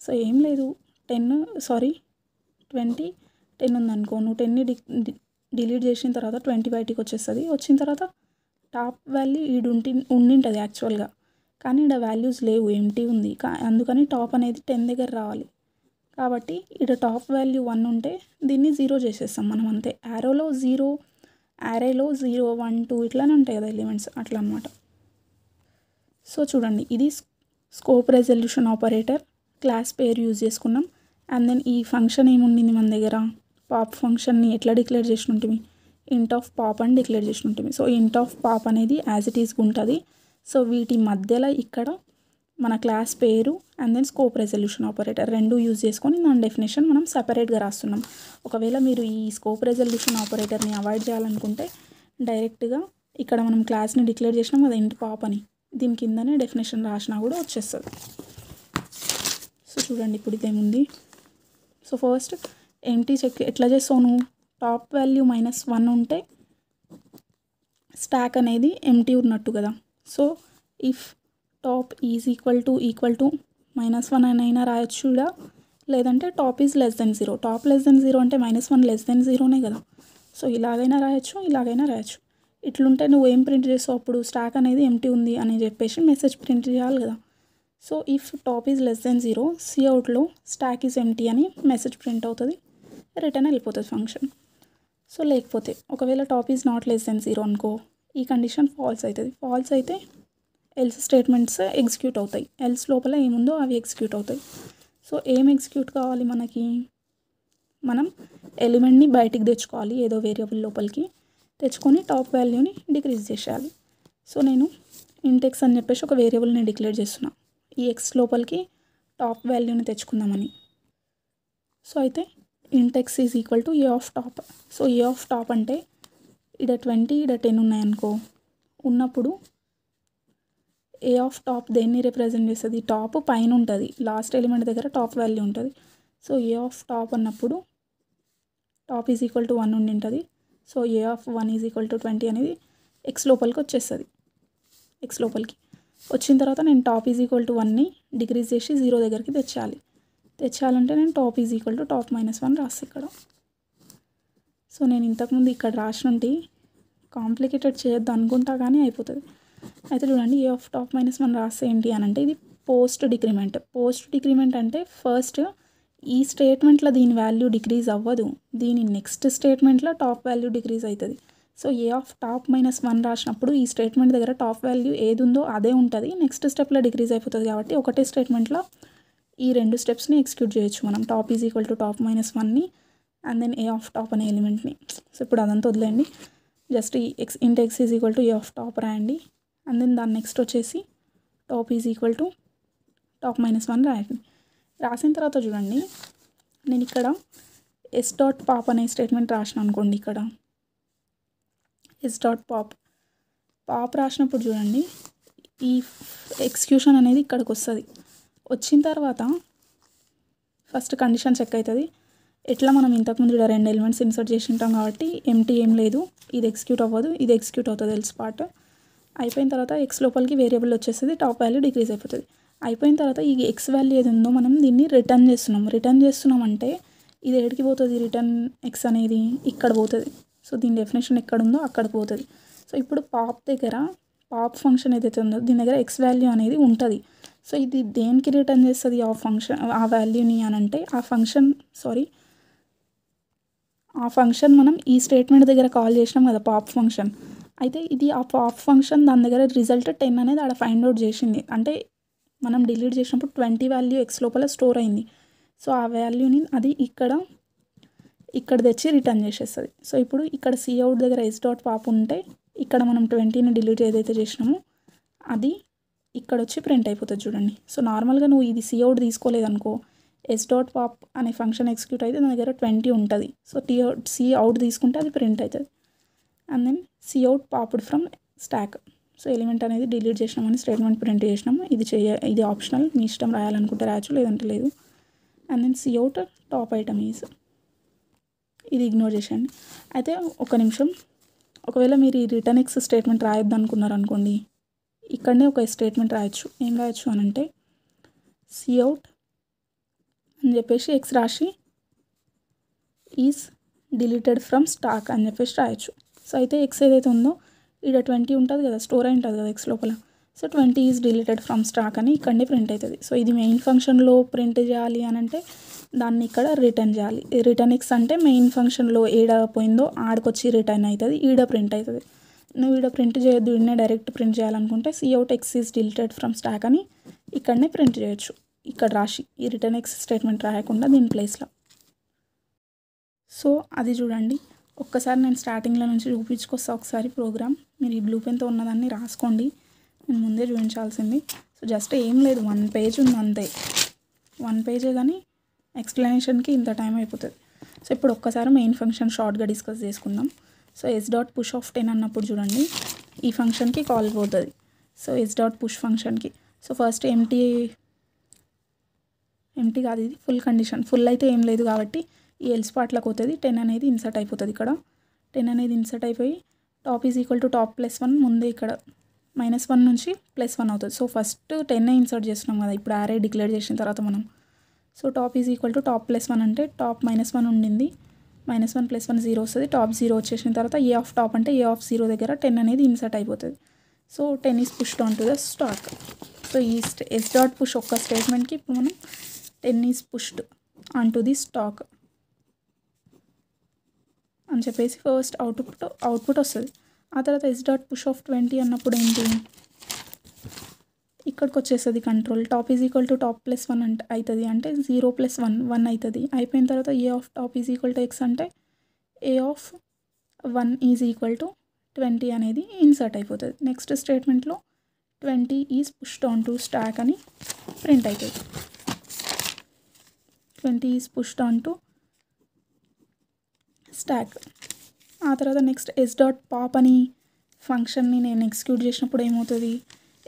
సో ఏం లేదు టెన్ సారీ ట్వంటీ టెన్ ఉందనుకో నువ్వు టెన్ని డిలీట్ చేసిన తర్వాత ట్వంటీ బయటికి వచ్చేస్తుంది వచ్చిన తర్వాత టాప్ వాల్యూ ఈడు ఉండి ఉండింటుంది యాక్చువల్గా కానీ ఇక్కడ వాల్యూస్ లేవు ఎంటీ ఉంది అందుకని టాప్ అనేది టెన్ దగ్గర రావాలి కాబట్టి ఇక్కడ టాప్ వాల్యూ వన్ ఉంటే దీన్ని జీరో చేసేస్తాం మనం అంతే యారోలో జీరో యారేలో జీరో వన్ టూ ఇట్లానే ఉంటాయి కదా ఎలిమెంట్స్ అట్లా అనమాట సో చూడండి ఇది స్కోప్ రెజల్యూషన్ ఆపరేటర్ క్లాస్ పేరు యూజ్ చేసుకున్నాం అండ్ దెన్ ఈ ఫంక్షన్ ఏముండింది మన దగ్గర పాప్ ఫంక్షన్ని ఎట్లా డిక్లేర్ చేసి ఇంట్ ఆఫ్ పాప్ అని డిక్లేర్ చేసి సో ఇంట్ ఆఫ్ పాప్ అనేది యాజ్ ఇట్ ఈస్గా ఉంటుంది సో వీటి మధ్యలో ఇక్కడ మన క్లాస్ పేరు and then scope resolution operator రెండు యూజ్ చేసుకొని దాని డెఫినేషన్ మనం సపరేట్గా రాస్తున్నాం ఒకవేళ మీరు ఈ స్కోప్ రెజల్యూషన్ ఆపరేటర్ని అవాయిడ్ చేయాలనుకుంటే డైరెక్ట్గా ఇక్కడ మనం క్లాస్ని డిక్లేర్ చేసినాం అది ఇంటి పాప్ అని దీని కిందనే డెఫినేషన్ రాసినా కూడా వచ్చేస్తుంది సో చూడండి ఇప్పుడు ఇదేముంది సో ఫస్ట్ ఎంటీ చెక్ ఎట్లా చేస్తావు నువ్వు టాప్ వాల్యూ మైనస్ వన్ ఉంటే స్టాక్ అనేది ఎంటీ ఉన్నట్టు కదా so if top is equal to equal to minus one అని అయినా రాయొచ్చు కూడా లేదంటే top is less than zero top less than zero అంటే మైనస్ వన్ లెస్ దెన్ జీరోనే కదా సో ఇలాగైనా రాయొచ్చు ఇలాగైనా రాయొచ్చు ఇట్లుంటే నువ్వు ఏం ప్రింట్ చేసావు అప్పుడు స్టాక్ అనేది ఎంటీ ఉంది అని చెప్పేసి మెసేజ్ ప్రింట్ చేయాలి కదా so if top is less than zero సిఅవుట్లో స్టాక్ ఈజ్ ఎంటీ అని మెసేజ్ ప్రింట్ అవుతుంది రిటర్న్ వెళ్ళిపోతుంది ఫంక్షన్ సో లేకపోతే ఒకవేళ top is not less than zero అనుకో ఈ కండిషన్ ఫాల్స్ అవుతుంది ఫాల్స్ అయితే ఎల్స్ స్టేట్మెంట్స్ ఎగ్జిక్యూట్ అవుతాయి ఎల్స్ లోపల ఏముందో అవి ఎగ్జిక్యూట్ అవుతాయి సో ఏం ఎగ్జిక్యూట్ కావాలి మనకి మనం ఎలిమెంట్ని బయటికి తెచ్చుకోవాలి ఏదో వేరియబుల్ లోపలికి తెచ్చుకొని టాప్ వాల్యూని డిక్రీజ్ చేసేయాలి సో నేను ఇంటెక్స్ అని చెప్పేసి ఒక వేరియబుల్ని డిక్లేర్ చేస్తున్నా ఈ ఎక్స్ లోపలికి టాప్ వాల్యూని తెచ్చుకుందామని సో అయితే int x is equal to a of top so a of top అంటే ఇడ ట్వంటీ ఇడ టెన్ ఉన్నాయనుకో ఉన్నప్పుడు ఏ ఆఫ్ టాప్ దేన్ని రిప్రజెంట్ చేస్తుంది టాప్ పైన ఉంటుంది లాస్ట్ ఎలిమెంట్ దగ్గర టాప్ వాల్యూ ఉంటుంది సో ఏ ఆఫ్ టాప్ అన్నప్పుడు top is equal to one ఉండి ఉంటుంది so a of one is equal to twenty అనేది ఎక్స్ లోపలికి వచ్చేస్తుంది ఎక్స్ లోపలికి వచ్చిన తర్వాత నేను టాప్ ఈజ్ ఈక్వల్ టు వన్ని డిగ్రీస్ చేసి జీరో దగ్గరికి తెచ్చాలి తెచ్చాలంటే నేను top is equal to top minus one రాసి ఇక్కడ సో నేను ఇంతకుముందు ఇక్కడ రాసినండి కాంప్లికేటెడ్ చేయొద్దు అనుకుంటా కానీ అయిపోతుంది అయితే చూడండి a of top minus one రాస్తే ఏంటి అని అంటే ఇది పోస్ట్ డిక్రిమెంట్ పోస్ట్ డిక్రిమెంట్ అంటే ఫస్ట్ ఈ స్టేట్మెంట్లో దీని వాల్యూ డిక్రీజ్ అవ్వదు దీని నెక్స్ట్ స్టేట్మెంట్లో టాప్ వాల్యూ డిక్రీజ్ అవుతుంది so a of top minus one రాసినప్పుడు ఈ స్టేట్మెంట్ దగ్గర టాప్ వాల్యూ ఏది ఉందో అదే ఉంటుంది నెక్స్ట్ స్టెప్లో డిక్రీజ్ అయిపోతుంది కాబట్టి ఒకటే స్టేట్మెంట్లో ఈ రెండు స్టెప్స్ని ఎక్స్క్యూట్ చేయొచ్చు మనం top is equal to top minus వన్ని and then a of top అనే ఎలిమెంట్ని సో ఇప్పుడు అదంతా వదిలేండి జస్ట్ ఈ x int x is equal to a of top రాయండి అండ్ దెన్ దాని నెక్స్ట్ వచ్చేసి top is equal to top minus one రాయండి రాసిన తర్వాత చూడండి నేను ఇక్కడ ఎస్ డాట్ పాప్ అనే స్టేట్మెంట్ రాసిన అనుకోండి ఇక్కడ ఎస్ డాట్ పాప్ పాప్ రాసినప్పుడు చూడండి ఈ ఎక్స్క్యూషన్ అనేది ఇక్కడికి వస్తుంది వచ్చిన తర్వాత ఫస్ట్ కండిషన్ చెక్ అవుతుంది ఎట్లా మనం ఇంతకుముందు ఇక్కడ రెండు ఎలిమెంట్స్ ఇన్సర్ట్ చేసి ఉంటాం కాబట్టి ఎంటీ ఏం లేదు ఇది ఎక్స్క్యూట్ అవ్వదు ఇది ఎక్స్క్యూట్ అవుతుంది తెలుసు పార్ట్ అయిపోయిన తర్వాత ఎక్స్ లోపలికి వేరియబుల్ వచ్చేస్తుంది టాప్ వాల్యూ డిక్రీజ్ అయిపోతుంది అయిపోయిన తర్వాత ఈ ఎక్స్ వాల్యూ ఏది ఉందో మనం దీన్ని రిటర్న్ చేస్తున్నాం రిటర్న్ చేస్తున్నాం అంటే ఇది ఎక్కడికి పోతుంది రిటర్న్ ఎక్స్ అనేది ఇక్కడ పోతుంది సో దీని డెఫినేషన్ ఎక్కడ ఉందో అక్కడికి పోతుంది సో ఇప్పుడు పాప్ దగ్గర పాప్ ఫంక్షన్ ఏదైతే ఉందో దీని దగ్గర ఎక్స్ వాల్యూ అనేది ఉంటుంది సో ఇది దేనికి రిటర్న్ చేస్తుంది ఆ ఫంక్షన్ ఆ వాల్యూని అని అంటే ఆ ఫంక్షన్ సారీ ఆ ఫంక్షన్ మనం ఈ స్టేట్మెంట్ దగ్గర కాల్ చేసినాం కదా పాప్ ఫంక్షన్ అయితే ఇది ఆ పాప్ ఫంక్షన్ దాని దగ్గర రిజల్ట్ టెన్ అనేది ఆడ ఫైండ్ అవుట్ చేసింది అంటే మనం డిలీట్ చేసినప్పుడు ట్వంటీ వాల్యూ ఎక్స్ లోపల స్టోర్ అయింది సో ఆ వాల్యూని అది ఇక్కడ ఇక్కడ తెచ్చి రిటర్న్ చేసేస్తుంది సో ఇప్పుడు ఇక్కడ సిఅవుట్ దగ్గర ఎస్ డాట్ పాప్ ఉంటే ఇక్కడ మనం ట్వంటీని డిలీట్ ఏదైతే చేసినామో అది ఇక్కడ వచ్చి ప్రింట్ అయిపోతుంది చూడండి సో నార్మల్గా నువ్వు ఇది సిఅవుట్ తీసుకోలేదనుకో ఎస్ డాట్ పాప్ అనే ఫంక్షన్ ఎగ్జిక్యూట్ అయితే దాని దగ్గర ట్వంటీ ఉంటుంది so t out c out తీసుకుంటే అది ప్రింట్ అవుతుంది and then c out popped from stack so element అనేది డిలీట్ చేసినామని స్టేట్మెంట్ ప్రింట్ చేసినాము ఇది చేయ ఇది ఆప్షనల్ మీ ఇష్టం రాయాలనుకుంటే రాయచ్చు లేదంటే లేదు and then c out top item is ఇది ఇగ్నోర్ చేసేయండి అయితే ఒక నిమిషం ఒకవేళ మీరు ఈ రిటర్న్ ఎక్స్ స్టేట్మెంట్ రాయొద్దు అనుకున్నారనుకోండి అనుకోండి ఇక్కడనే ఒక స్టేట్మెంట్ రాయొచ్చు ఏం రాయొచ్చు అని అంటే సిఅవుట్ అని చెప్పేసి ఎక్స్ రాసి ఈజ్ డిలీటెడ్ ఫ్రమ్ స్టాక్ అని చెప్పేసి రాయొచ్చు సో అయితే ఎక్స్ ఏదైతే ఉందో ఇక్కడ ట్వంటీ ఉంటుంది కదా స్టోర్ అయి ఉంటుంది కదా ఎక్స్ లోపల so twenty is deleted from stack అని ఇక్కడనే ప్రింట్ అవుతుంది సో ఇది మెయిన్ ఫంక్షన్లో ప్రింట్ చేయాలి అని అంటే దాన్ని ఇక్కడ రిటర్న్ చేయాలి రిటర్న్ ఎక్స్ అంటే మెయిన్ ఫంక్షన్లో ఏడ పోయిందో ఆడకొచ్చి రిటర్న్ అవుతుంది ఈడ ప్రింట్ అవుతుంది నువ్వు ఈడ ప్రింట్ చేయొద్దు ఈడనే డైరెక్ట్ ప్రింట్ చేయాలనుకుంటే c out x is deleted from stack అని ఇక్కడనే ప్రింట్ చేయొచ్చు ఇక్కడ రాసి ఈ రిటర్న్ ఎక్స్ స్టేట్మెంట్ రాయకుండా దీని ప్లేస్లో సో అది చూడండి ఒక్కసారి నేను స్టార్టింగ్లో నుంచి చూపించుకొస్తా ఒకసారి ప్రోగ్రామ్ మీరు ఈ బ్లూ పెన్తో ఉన్నదాన్ని రాసుకోండి నేను ముందే చూపించాల్సింది సో జస్ట్ ఏం లేదు వన్ పేజ్ ఉంది అంతే వన్ పేజే కానీ ఎక్స్ప్లెనేషన్కి ఇంత టైం అయిపోతుంది సో ఇప్పుడు ఒక్కసారి మెయిన్ ఫంక్షన్ షార్ట్గా డిస్కస్ చేసుకుందాం so S dot push of ten అన్నప్పుడు చూడండి ఈ ఫంక్షన్కి కాల్ పోతుంది సో ఎస్ డాట్ పుష్ ఫంక్షన్కి సో ఫస్ట్ ఎంటీ ఎంటీ కాదు ఇది ఫుల్ కండిషన్ ఫుల్ అయితే ఏం లేదు కాబట్టి ఈ ఎల్ స్పాట్లకు పోతుంది టెన్ అనేది ఇన్సర్ట్ అయిపోతుంది ఇక్కడ టెన్ అనేది ఇన్సర్ట్ అయిపోయి top is equal to top plus one ముందే ఇక్కడ మైనస్ వన్ నుంచి ప్లస్ వన్ అవుతుంది సో ఫస్ట్ టెన్ ఇన్సర్ట్ చేస్తున్నాం కదా ఇప్పుడు యారే డిక్లేర్ చేసిన తర్వాత మనం so top is equal to top plus one అంటే టాప్ మైనస్ వన్ ఉండింది minus one plus one zero వస్తుంది టాప్ జీరో వచ్చేసిన తర్వాత ఏ ఆఫ్ టాప్ అంటే ఏ ఆఫ్ జీరో దగ్గర టెన్ అనేది ఇన్సర్ట్ అయిపోతుంది so ten is push on to the stack so ఈ ఎస్ డాట్ పుష్ ఒక్క స్టేట్మెంట్కి ఇప్పుడు మనం ten is pushed on to the stack అని చెప్పేసి ఫస్ట్ అవుట్పుట్ అవుట్పుట్ వస్తుంది ఆ తర్వాత S dot push of twenty అన్నప్పుడు ఏంటి ఇక్కడికి వచ్చేస్తుంది control top is equal to top plus one అంటే అవుతుంది అంటే జీరో ప్లస్ వన్ వన్ అవుతుంది అయిపోయిన తర్వాత a of top is equal to x అంటే a of one is equal to twenty అనేది ఇన్సర్ట్ అయిపోతుంది నెక్స్ట్ స్టేట్మెంట్లో twenty is push on to stack అని ప్రింట్ అవుతుంది twenty is pushed on to stack ఆ తర్వాత నెక్స్ట్ ఎస్ డాట్ పాప్ అని ఫంక్షన్ని నేను ఎక్స్క్యూట్ చేసినప్పుడు ఏమవుతుంది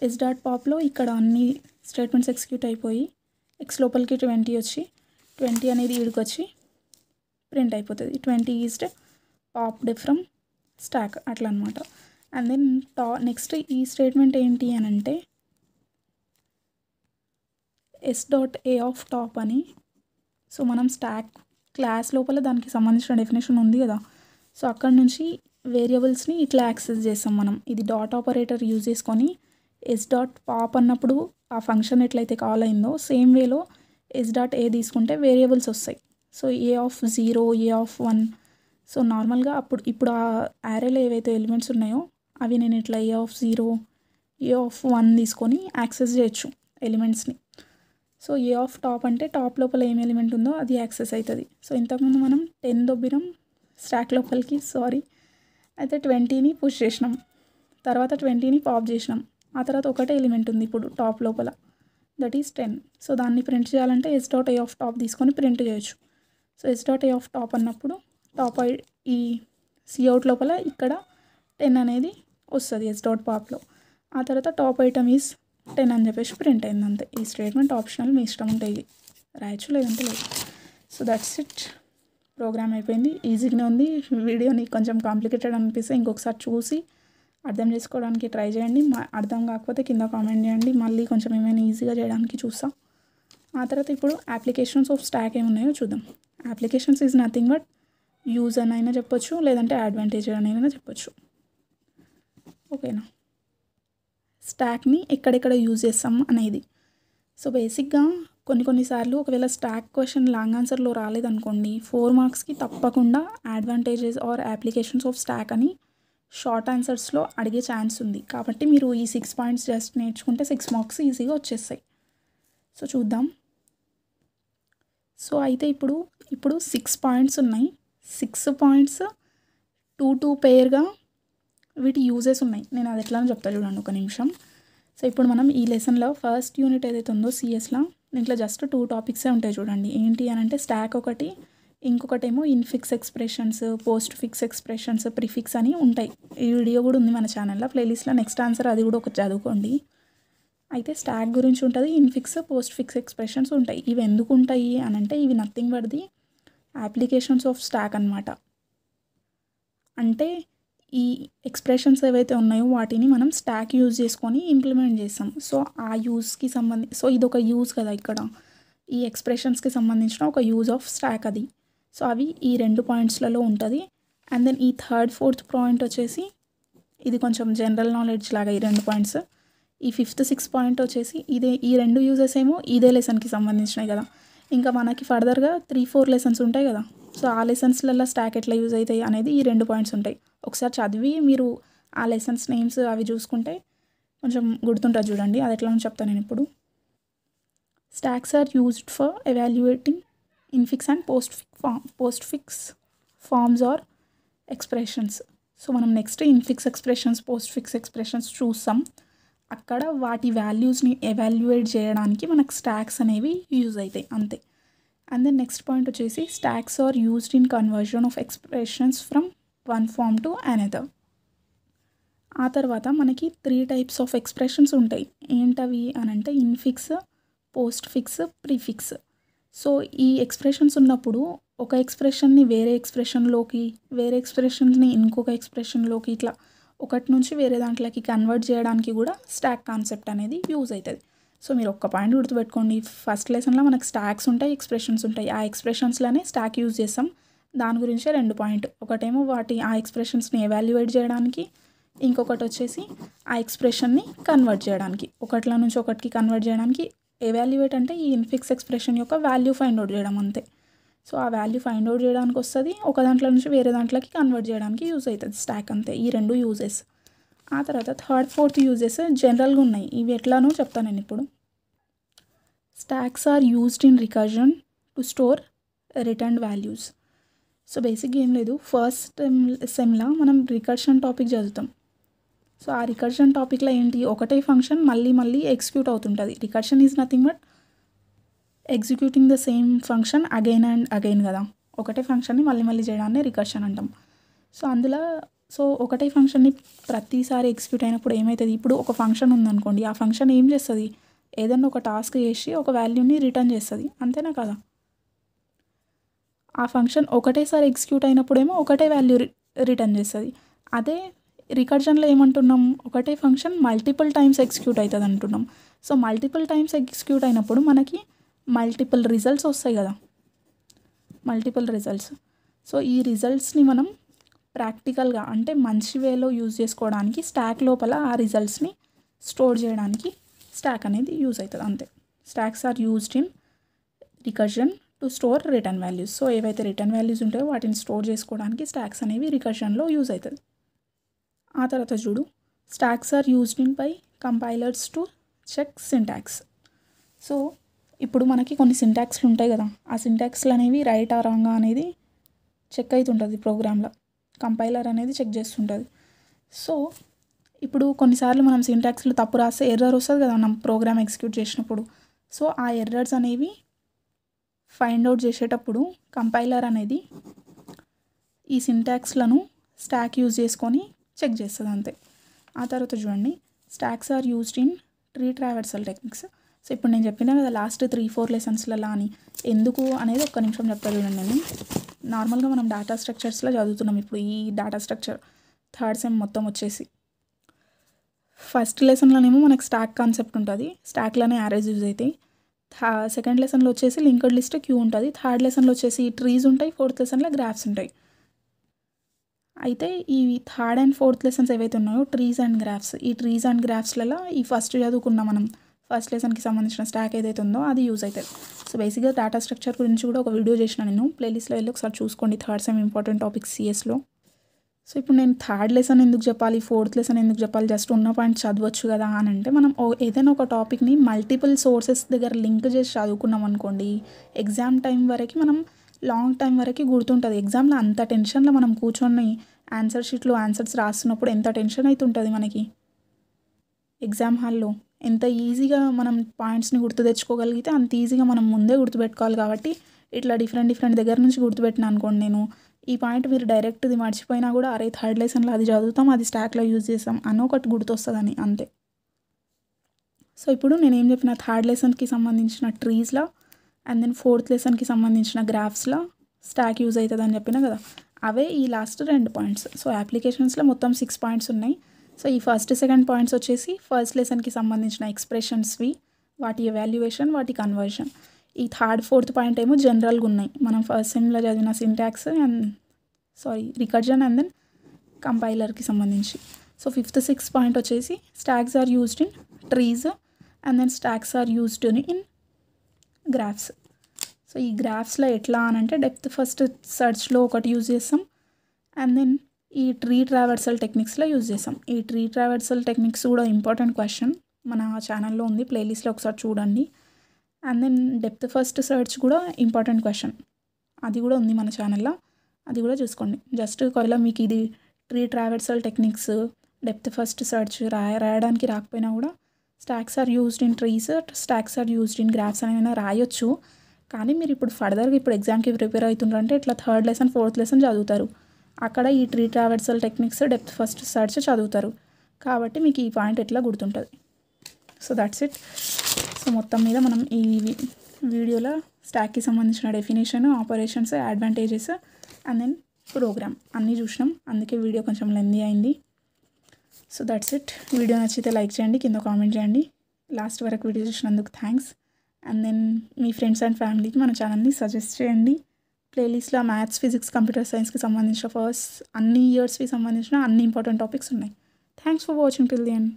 ఎస్ డాట్ పాప్లో ఇక్కడ అన్ని స్టేట్మెంట్స్ ఎక్స్క్యూట్ అయిపోయి ఎక్స్ లోపలికి ట్వంటీ వచ్చి ట్వంటీ అనేది ఈడికి ప్రింట్ అయిపోతుంది twenty is pop from stack అట్లా అనమాట అండ్ దెన్ టా నెక్స్ట్ ఈ స్టేట్మెంట్ ఏంటి అని అంటే S dot a of top అని సో మనం స్టాక్ క్లాస్ లోపల దానికి సంబంధించిన డెఫినేషన్ ఉంది కదా సో అక్కడ నుంచి వేరియబుల్స్ని ఇట్లా యాక్సెస్ చేస్తాం మనం ఇది డాట్ ఆపరేటర్ యూజ్ చేసుకొని ఎస్ డాట్ పాప్ అన్నప్పుడు ఆ ఫంక్షన్ ఎట్లయితే కాల్ అయిందో సేమ్ వేలో ఎస్ డాట్ ఏ తీసుకుంటే వేరియబుల్స్ వస్తాయి so a of zero a of one so నార్మల్గా అప్పుడు ఇప్పుడు ఆ యారేలో ఏవైతే ఎలిమెంట్స్ ఉన్నాయో అవి నేను ఇట్లా a of zero a of one తీసుకొని యాక్సెస్ చేయొచ్చు ఎలిమెంట్స్ని సో ఏ ఆఫ్ టాప్ అంటే టాప్ లోపల ఏం ఎలిమెంట్ ఉందో అది యాక్సెస్ అవుతుంది సో ఇంతకుముందు మనం టెన్ దొబ్బినాం స్టాక్ లోపలికి సారీ అయితే ట్వంటీని పుష్ చేసినాం తర్వాత ట్వంటీని పాప్ చేసినాం ఆ తర్వాత ఒకటే ఎలిమెంట్ ఉంది ఇప్పుడు టాప్ లోపల దట్ ఈస్ టెన్ సో దాన్ని ప్రింట్ చేయాలంటే S dot a of top తీసుకొని ప్రింట్ చేయొచ్చు so S dot a of top అన్నప్పుడు టాప్ ఈ సిఅవుట్ లోపల ఇక్కడ టెన్ అనేది వస్తుంది ఎస్ డాట్ పాప్లో ఆ తర్వాత టాప్ ఐటమ్ ఈజ్ టెన్ అని చెప్పేసి ప్రింట్ అయింది అంతే ఈ స్టేట్మెంట్ ఆప్షనల్ మీ ఇష్టం ఉంటే రాయచ్చు లేదంటే లేదు సో దట్స్ ఇట్ ప్రోగ్రామ్ అయిపోయింది ఈజీగానే ఉంది వీడియోని కొంచెం కాంప్లికేటెడ్ అనిపిస్తే ఇంకొకసారి చూసి అర్థం చేసుకోవడానికి ట్రై చేయండి అర్థం కాకపోతే కింద కామెంట్ చేయండి మళ్ళీ కొంచెం ఏమైనా ఈజీగా చేయడానికి చూస్తాం ఆ తర్వాత ఇప్పుడు అప్లికేషన్స్ ఆఫ్ స్టాక్ ఏమున్నాయో చూద్దాం applications is nothing but use అని అయినా చెప్పొచ్చు లేదంటే అడ్వాంటేజ్ అని అయినా చెప్పొచ్చు ఓకేనా స్టాక్ని ఎక్కడెక్కడ యూజ్ చేస్తాం అనేది సో బేసిక్గా కొన్ని కొన్నిసార్లు ఒకవేళ స్టాక్ క్వశ్చన్ లాంగ్ ఆన్సర్లో రాలేదనుకోండి ఫోర్ మార్క్స్కి తప్పకుండా advantages or applications of stack అని షార్ట్ ఆన్సర్స్లో అడిగే ఛాన్స్ ఉంది కాబట్టి మీరు ఈ సిక్స్ పాయింట్స్ జస్ట్ నేర్చుకుంటే సిక్స్ మార్క్స్ ఈజీగా వచ్చేస్తాయి సో చూద్దాం సో అయితే ఇప్పుడు ఇప్పుడు సిక్స్ పాయింట్స్ ఉన్నాయి సిక్స్ పాయింట్స్ టూ టూ పేర్గా వీటి యూజెస్ ఉన్నాయి నేను అది ఎట్లా చెప్తా చూడండి ఒక నిమిషం సో ఇప్పుడు మనం ఈ లెసన్లో ఫస్ట్ యూనిట్ ఏదైతే ఉందో సిఎస్లో దీంట్లో జస్ట్ టూ టాపిక్సే ఉంటాయి చూడండి ఏంటి అని అంటే స్టాక్ ఒకటి ఇంకొకటి ఏమో infix expressions postfix expressions prefix అని ఉంటాయి ఈ వీడియో కూడా ఉంది మన ఛానల్లో ప్లేలిస్ట్లో నెక్స్ట్ ఆన్సర్ అది కూడా ఒకటి చదువుకోండి అయితే స్టాక్ గురించి ఉంటుంది ఇన్ఫిక్స్ పోస్ట్ ఫిక్స్ ఎక్స్ప్రెషన్స్ ఉంటాయి ఇవి ఎందుకు ఉంటాయి అని అంటే ఇవి nothing the applications of stack అనమాట అంటే ఈ ఎక్స్ప్రెషన్స్ ఏవైతే ఉన్నాయో వాటిని మనం స్టాక్ యూజ్ చేసుకొని ఇంప్లిమెంట్ చేస్తాం సో ఆ యూజ్కి సంబంధి సో ఇది ఒక యూజ్ కదా ఇక్కడ ఈ ఎక్స్ప్రెషన్స్కి సంబంధించిన ఒక యూజ్ ఆఫ్ స్టాక్ అది సో అవి ఈ రెండు పాయింట్స్లలో ఉంటుంది అండ్ దెన్ ఈ థర్డ్ ఫోర్త్ పాయింట్ వచ్చేసి ఇది కొంచెం జనరల్ నాలెడ్జ్ లాగా ఈ రెండు పాయింట్స్ ఈ ఫిఫ్త్ సిక్స్ పాయింట్ వచ్చేసి ఇదే ఈ రెండు యూజెస్ ఏమో ఇదే లెసన్కి సంబంధించినవి కదా ఇంకా మనకి ఫర్దర్గా త్రీ ఫోర్ లెసన్స్ ఉంటాయి కదా సో ఆ లెసన్స్లలో స్టాక్ ఎట్లా యూజ్ అవుతాయి అనేది ఈ రెండు పాయింట్స్ ఉంటాయి ఒకసారి చదివి మీరు ఆ లెసన్స్ నేమ్స్ అవి చూసుకుంటే కొంచెం గుర్తుంటుంది చూడండి అది ఎట్లా చెప్తాను నేను ఇప్పుడు stacks are used for evaluating infix and postfix form postfix forms or expressions so మనం next infix expressions postfix expressions చూస్తాం అక్కడ వాటి వాల్యూస్ని ఎవాల్యుయేట్ చేయడానికి మనకు స్టాక్స్ అనేవి యూజ్ అవుతాయి అంతే అండ్ దెన్ నెక్స్ట్ పాయింట్ వచ్చేసి stacks are used in conversion of expressions from one form to another ఆ తర్వాత మనకి త్రీ టైప్స్ ఆఫ్ ఎక్స్ప్రెషన్స్ ఉంటాయి ఏంటవి అని అంటే infix postfix prefix so ఈ ఎక్స్ప్రెషన్స్ ఉన్నప్పుడు ఒక ఎక్స్ప్రెషన్ని వేరే ఎక్స్ప్రెషన్లోకి వేరే ఎక్స్ప్రెషన్ని ఇంకొక ఎక్స్ప్రెషన్లోకి ఇట్లా ఒకటి నుంచి వేరే దాంట్లోకి కన్వర్ట్ చేయడానికి కూడా స్టాక్ కాన్సెప్ట్ అనేది యూజ్ అవుతుంది సో మీరు ఒక్క పాయింట్ గుర్తుపెట్టుకోండి ఫస్ట్ లెసన్లో మనకు స్టాక్స్ ఉంటాయి ఎక్స్ప్రెషన్స్ ఉంటాయి ఆ ఎక్స్ప్రెషన్స్లోనే స్టాక్ యూజ్ చేస్తాం దాని గురించే రెండు పాయింట్ ఒకటేమో వాటి ఆ ఎక్స్ప్రెషన్స్ని ఎవాల్యుయేట్ చేయడానికి ఇంకొకటి వచ్చేసి ఆ ఎక్స్ప్రెషన్ని కన్వర్ట్ చేయడానికి ఒకటిలో నుంచి ఒకటికి కన్వర్ట్ చేయడానికి ఎవాల్యుయేట్ అంటే ఈ ఇన్ఫిక్స్ ఎక్స్ప్రెషన్ యొక్క వాల్యూ ఫైండ్ అవుట్ చేయడం అంతే సో ఆ వాల్యూ ఫైండ్ అవుట్ చేయడానికి వస్తుంది ఒక దాంట్లో నుంచి వేరే దాంట్లోకి కన్వర్ట్ చేయడానికి యూజ్ అవుతుంది స్టాక్ అంతే ఈ రెండు యూజెస్ ఆ తర్వాత థర్డ్ ఫోర్త్ యూజెస్ జనరల్గా ఉన్నాయి ఇవి ఎట్లానో చెప్తాను నేను ఇప్పుడు Stacks are used in recursion to store return values so బేసిక్గా ఏం లేదు ఫస్ట్ సెమ్లా మనం రికర్షన్ టాపిక్ చదువుతాం సో ఆ రికర్షన్ టాపిక్లో ఏంటి ఒకటే ఫంక్షన్ మళ్ళీ మళ్ళీ ఎగ్జిక్యూట్ అవుతుంటుంది recursion is nothing but executing the same function again and again కదా ఒకటే ఫంక్షన్ని మళ్ళీ మళ్ళీ చేయడాన్ని రికర్షన్ అంటాం సో అందులో సో ఒకటే ఫంక్షన్ని ప్రతిసారి ఎగ్జిక్యూట్ అయినప్పుడు ఏమవుతుంది ఇప్పుడు ఒక ఫంక్షన్ ఉందనుకోండి ఆ ఫంక్షన్ ఏం చేస్తుంది ఏదైనా ఒక టాస్క్ చేసి ఒక వాల్యూని రిటర్న్ చేస్తుంది అంతేనా కదా ఆ ఫంక్షన్ ఒకటేసారి ఎగ్జిక్యూట్ అయినప్పుడేమో ఒకటే వాల్యూ రిటర్న్ చేస్తుంది అదే రికర్జన్లో ఏమంటున్నాం ఒకటే ఫంక్షన్ మల్టిపుల్ టైమ్స్ ఎగ్జిక్యూట్ అవుతుంది అంటున్నాం సో మల్టిపుల్ టైమ్స్ ఎగ్జిక్యూట్ అయినప్పుడు మనకి మల్టిపుల్ రిజల్ట్స్ వస్తాయి కదా మల్టిపుల్ రిజల్ట్స్ సో ఈ రిజల్ట్స్ని మనం ప్రాక్టికల్గా అంటే మంచి వేలో యూజ్ చేసుకోవడానికి స్టాక్ లోపల ఆ రిజల్ట్స్ని స్టోర్ చేయడానికి స్టాక్ అనేది యూజ్ అవుతుంది అంతే stacks are used in recursion to store return values so ఏవైతే రిటర్న్ వాల్యూస్ ఉంటాయో వాటిని స్టోర్ చేసుకోవడానికి స్టాక్స్ అనేవి రికర్షన్లో యూజ్ అవుతుంది ఆ తర్వాత చూడు stacks are used in by compilers to check syntax so ఇప్పుడు మనకి కొన్ని సింటాక్స్లు ఉంటాయి కదా ఆ సింటాక్స్లు అనేవి రైట్ ఆ రాంగ్ అనేది చెక్ అవుతుంటుంది ప్రోగ్రాంలో కంపైలర్ అనేది చెక్ చేస్తుంటుంది సో ఇప్పుడు కొన్నిసార్లు మనం సింటాక్స్లో తప్పు రాస్తే ఎర్రర్ వస్తుంది కదా మనం ప్రోగ్రామ్ ఎగ్జిక్యూట్ చేసినప్పుడు సో ఆ ఎర్రర్స్ అనేవి ఫైండ్ అవుట్ చేసేటప్పుడు కంపైలర్ అనేది ఈ సింటాక్స్లను స్టాక్ యూజ్ చేసుకొని చెక్ చేస్తుంది అంతే ఆ తర్వాత చూడండి stacks are used in tree traversal techniques so ఇప్పుడు నేను చెప్పిన కదా లాస్ట్ త్రీ ఫోర్ లెసన్స్లలో అని ఎందుకు అనేది ఒక్క నిమిషం చెప్తాను చూడండి నేను నార్మల్గా మనం డేటా స్ట్రక్చర్స్లో చదువుతున్నాం ఇప్పుడు ఈ డేటా స్ట్రక్చర్ థర్డ్ సెమ్ మొత్తం వచ్చేసి ఫస్ట్ లెసన్లోనేమో మనకు స్టాక్ కాన్సెప్ట్ ఉంటుంది స్టాక్లోనే యారేజ్ యూజ్ అవుతాయి థా సెకండ్ లెసన్లో వచ్చేసి లింక్డ్ లిస్ట్ క్యూ ఉంటుంది థర్డ్ లెసన్లో వచ్చేసి ట్రీస్ ఉంటాయి ఫోర్త్ లెసన్లో గ్రాఫ్స్ ఉంటాయి అయితే ఈ థర్డ్ అండ్ ఫోర్త్ లెసన్స్ ఏవైతే ఉన్నాయో ట్రీస్ అండ్ గ్రాఫ్స్ ఈ ట్రీస్ అండ్ గ్రాఫ్స్లలో ఈ ఫస్ట్ చదువుకున్న మనం ఫస్ట్ లెసన్కి సంబంధించిన స్టాక్ ఏదైతే ఉందో అది యూజ్ అవుతుంది సో బేసిక్గా డేటా స్ట్రక్చర్ గురించి కూడా ఒక వీడియో చేసిన నేను ప్లేలిస్ట్లో వెళ్ళి ఒకసారి చూసుకోండి థర్డ్ సెమ్ ఇంపార్టెంట్ టాపిక్స్ సిఎస్లో సో ఇప్పుడు నేను థర్డ్ లెసన్ ఎందుకు చెప్పాలి ఫోర్త్ లెసన్ ఎందుకు చెప్పాలి జస్ట్ ఉన్న పాయింట్ చదవచ్చు కదా అని అంటే మనం ఏదైనా ఒక టాపిక్ని మల్టిపుల్ సోర్సెస్ దగ్గర లింక్ చేసి చదువుకున్నాం అనుకోండి ఎగ్జామ్ టైం వరకు మనం లాంగ్ టైం వరకు గుర్తుంటుంది ఎగ్జామ్లో అంత టెన్షన్లో మనం కూర్చొని ఆన్సర్ షీట్లో ఆన్సర్స్ రాస్తున్నప్పుడు ఎంత టెన్షన్ అవుతుంటుంది మనకి ఎగ్జామ్ హాల్లో ఎంత ఈజీగా మనం పాయింట్స్ని గుర్తు తెచ్చుకోగలిగితే అంత ఈజీగా మనం ముందే గుర్తుపెట్టుకోవాలి కాబట్టి ఇట్లా డిఫరెంట్ డిఫరెంట్ దగ్గర నుంచి గుర్తుపెట్టినా అనుకోండి నేను ఈ పాయింట్ మీరు డైరెక్ట్ ఇది మర్చిపోయినా కూడా అరే థర్డ్ లెసన్లో అది చదువుతాం అది స్టాక్లో యూజ్ చేస్తాం అని ఒకటి గుర్తొస్తుందని అంతే సో ఇప్పుడు నేనేం చెప్పిన థర్డ్ లెసన్కి సంబంధించిన ట్రీస్లో అండ్ దెన్ ఫోర్త్ లెసన్కి సంబంధించిన గ్రాఫ్స్లో స్టాక్ యూజ్ అవుతుంది అని చెప్పిన కదా అవే ఈ లాస్ట్ రెండు పాయింట్స్ సో అప్లికేషన్స్లో మొత్తం సిక్స్ పాయింట్స్ ఉన్నాయి సో ఈ ఫస్ట్ సెకండ్ పాయింట్స్ వచ్చేసి ఫస్ట్ లెసన్కి సంబంధించిన ఎక్స్ప్రెషన్స్వి వాటి ఎవాల్యుయేషన్ వాటి కన్వర్షన్ ఈ థర్డ్ ఫోర్త్ పాయింట్ ఏమో జనరల్గా ఉన్నాయి మనం ఫస్ట్ సెమ్లో చదివిన syntax and sorry recursion and then కంపైలర్కి సంబంధించి సో ఫిఫ్త్ సిక్స్త్ పాయింట్ వచ్చేసి stacks are used in trees and then stacks are used in graphs so ఈ గ్రాఫ్స్లో ఎట్లా అని అంటే డెప్త్ ఫస్ట్ సర్చ్లో ఒకటి యూజ్ చేస్తాం అండ్ దెన్ ఈ ట్రీ ట్రావర్సల్ టెక్నిక్స్లో యూజ్ చేస్తాం ఈ ట్రీ ట్రావర్సల్ టెక్నిక్స్ కూడా ఇంపార్టెంట్ క్వశ్చన్ మన ఛానల్లో ఉంది ప్లేలిస్ట్లో ఒకసారి చూడండి and then depth first search కూడా ఇంపార్టెంట్ క్వశ్చన్ అది కూడా ఉంది మన ఛానల్లో అది కూడా చూసుకోండి జస్ట్ ఒకవేళ మీకు ఇది tree traversal techniques depth first search రాయ రాయడానికి రాకపోయినా కూడా stacks are used in trees stacks are used in graphs అయినా రాయొచ్చు కానీ మీరు ఇప్పుడు ఫర్దర్గా ఇప్పుడు ఎగ్జామ్కి ప్రిపేర్ అవుతుండ్రంటే ఇట్లా థర్డ్ లెసన్ ఫోర్త్ లెసన్ చదువుతారు అక్కడ ఈ tree traversal techniques depth first search చదువుతారు కాబట్టి మీకు ఈ పాయింట్ ఎట్లా గుర్తుంటుంది సో దట్స్ ఇట్ సో మొత్తం మీద మనం ఈ వీడియోలో స్టాక్కి సంబంధించిన definition operations advantages and then program అన్నీ చూసినాం అందుకే వీడియో కొంచెం లెందీ అయింది సో దట్స్ ఇట్ వీడియో నచ్చితే లైక్ చేయండి కింద కామెంట్ చేయండి లాస్ట్ వరకు వీడియో చూసినందుకు థ్యాంక్స్ అండ్ దెన్ మీ ఫ్రెండ్స్ అండ్ ఫ్యామిలీకి మన ఛానల్ని సజెస్ట్ చేయండి ప్లేలిస్ట్లో మ్యాథ్స్ ఫిజిక్స్ కంప్యూటర్ సైన్స్కి సంబంధించిన ఫస్ట్ అన్ని ఇయర్స్కి సంబంధించిన అన్ని ఇంపార్టెంట్ టాపిక్స్ ఉన్నాయి thanks for watching till the and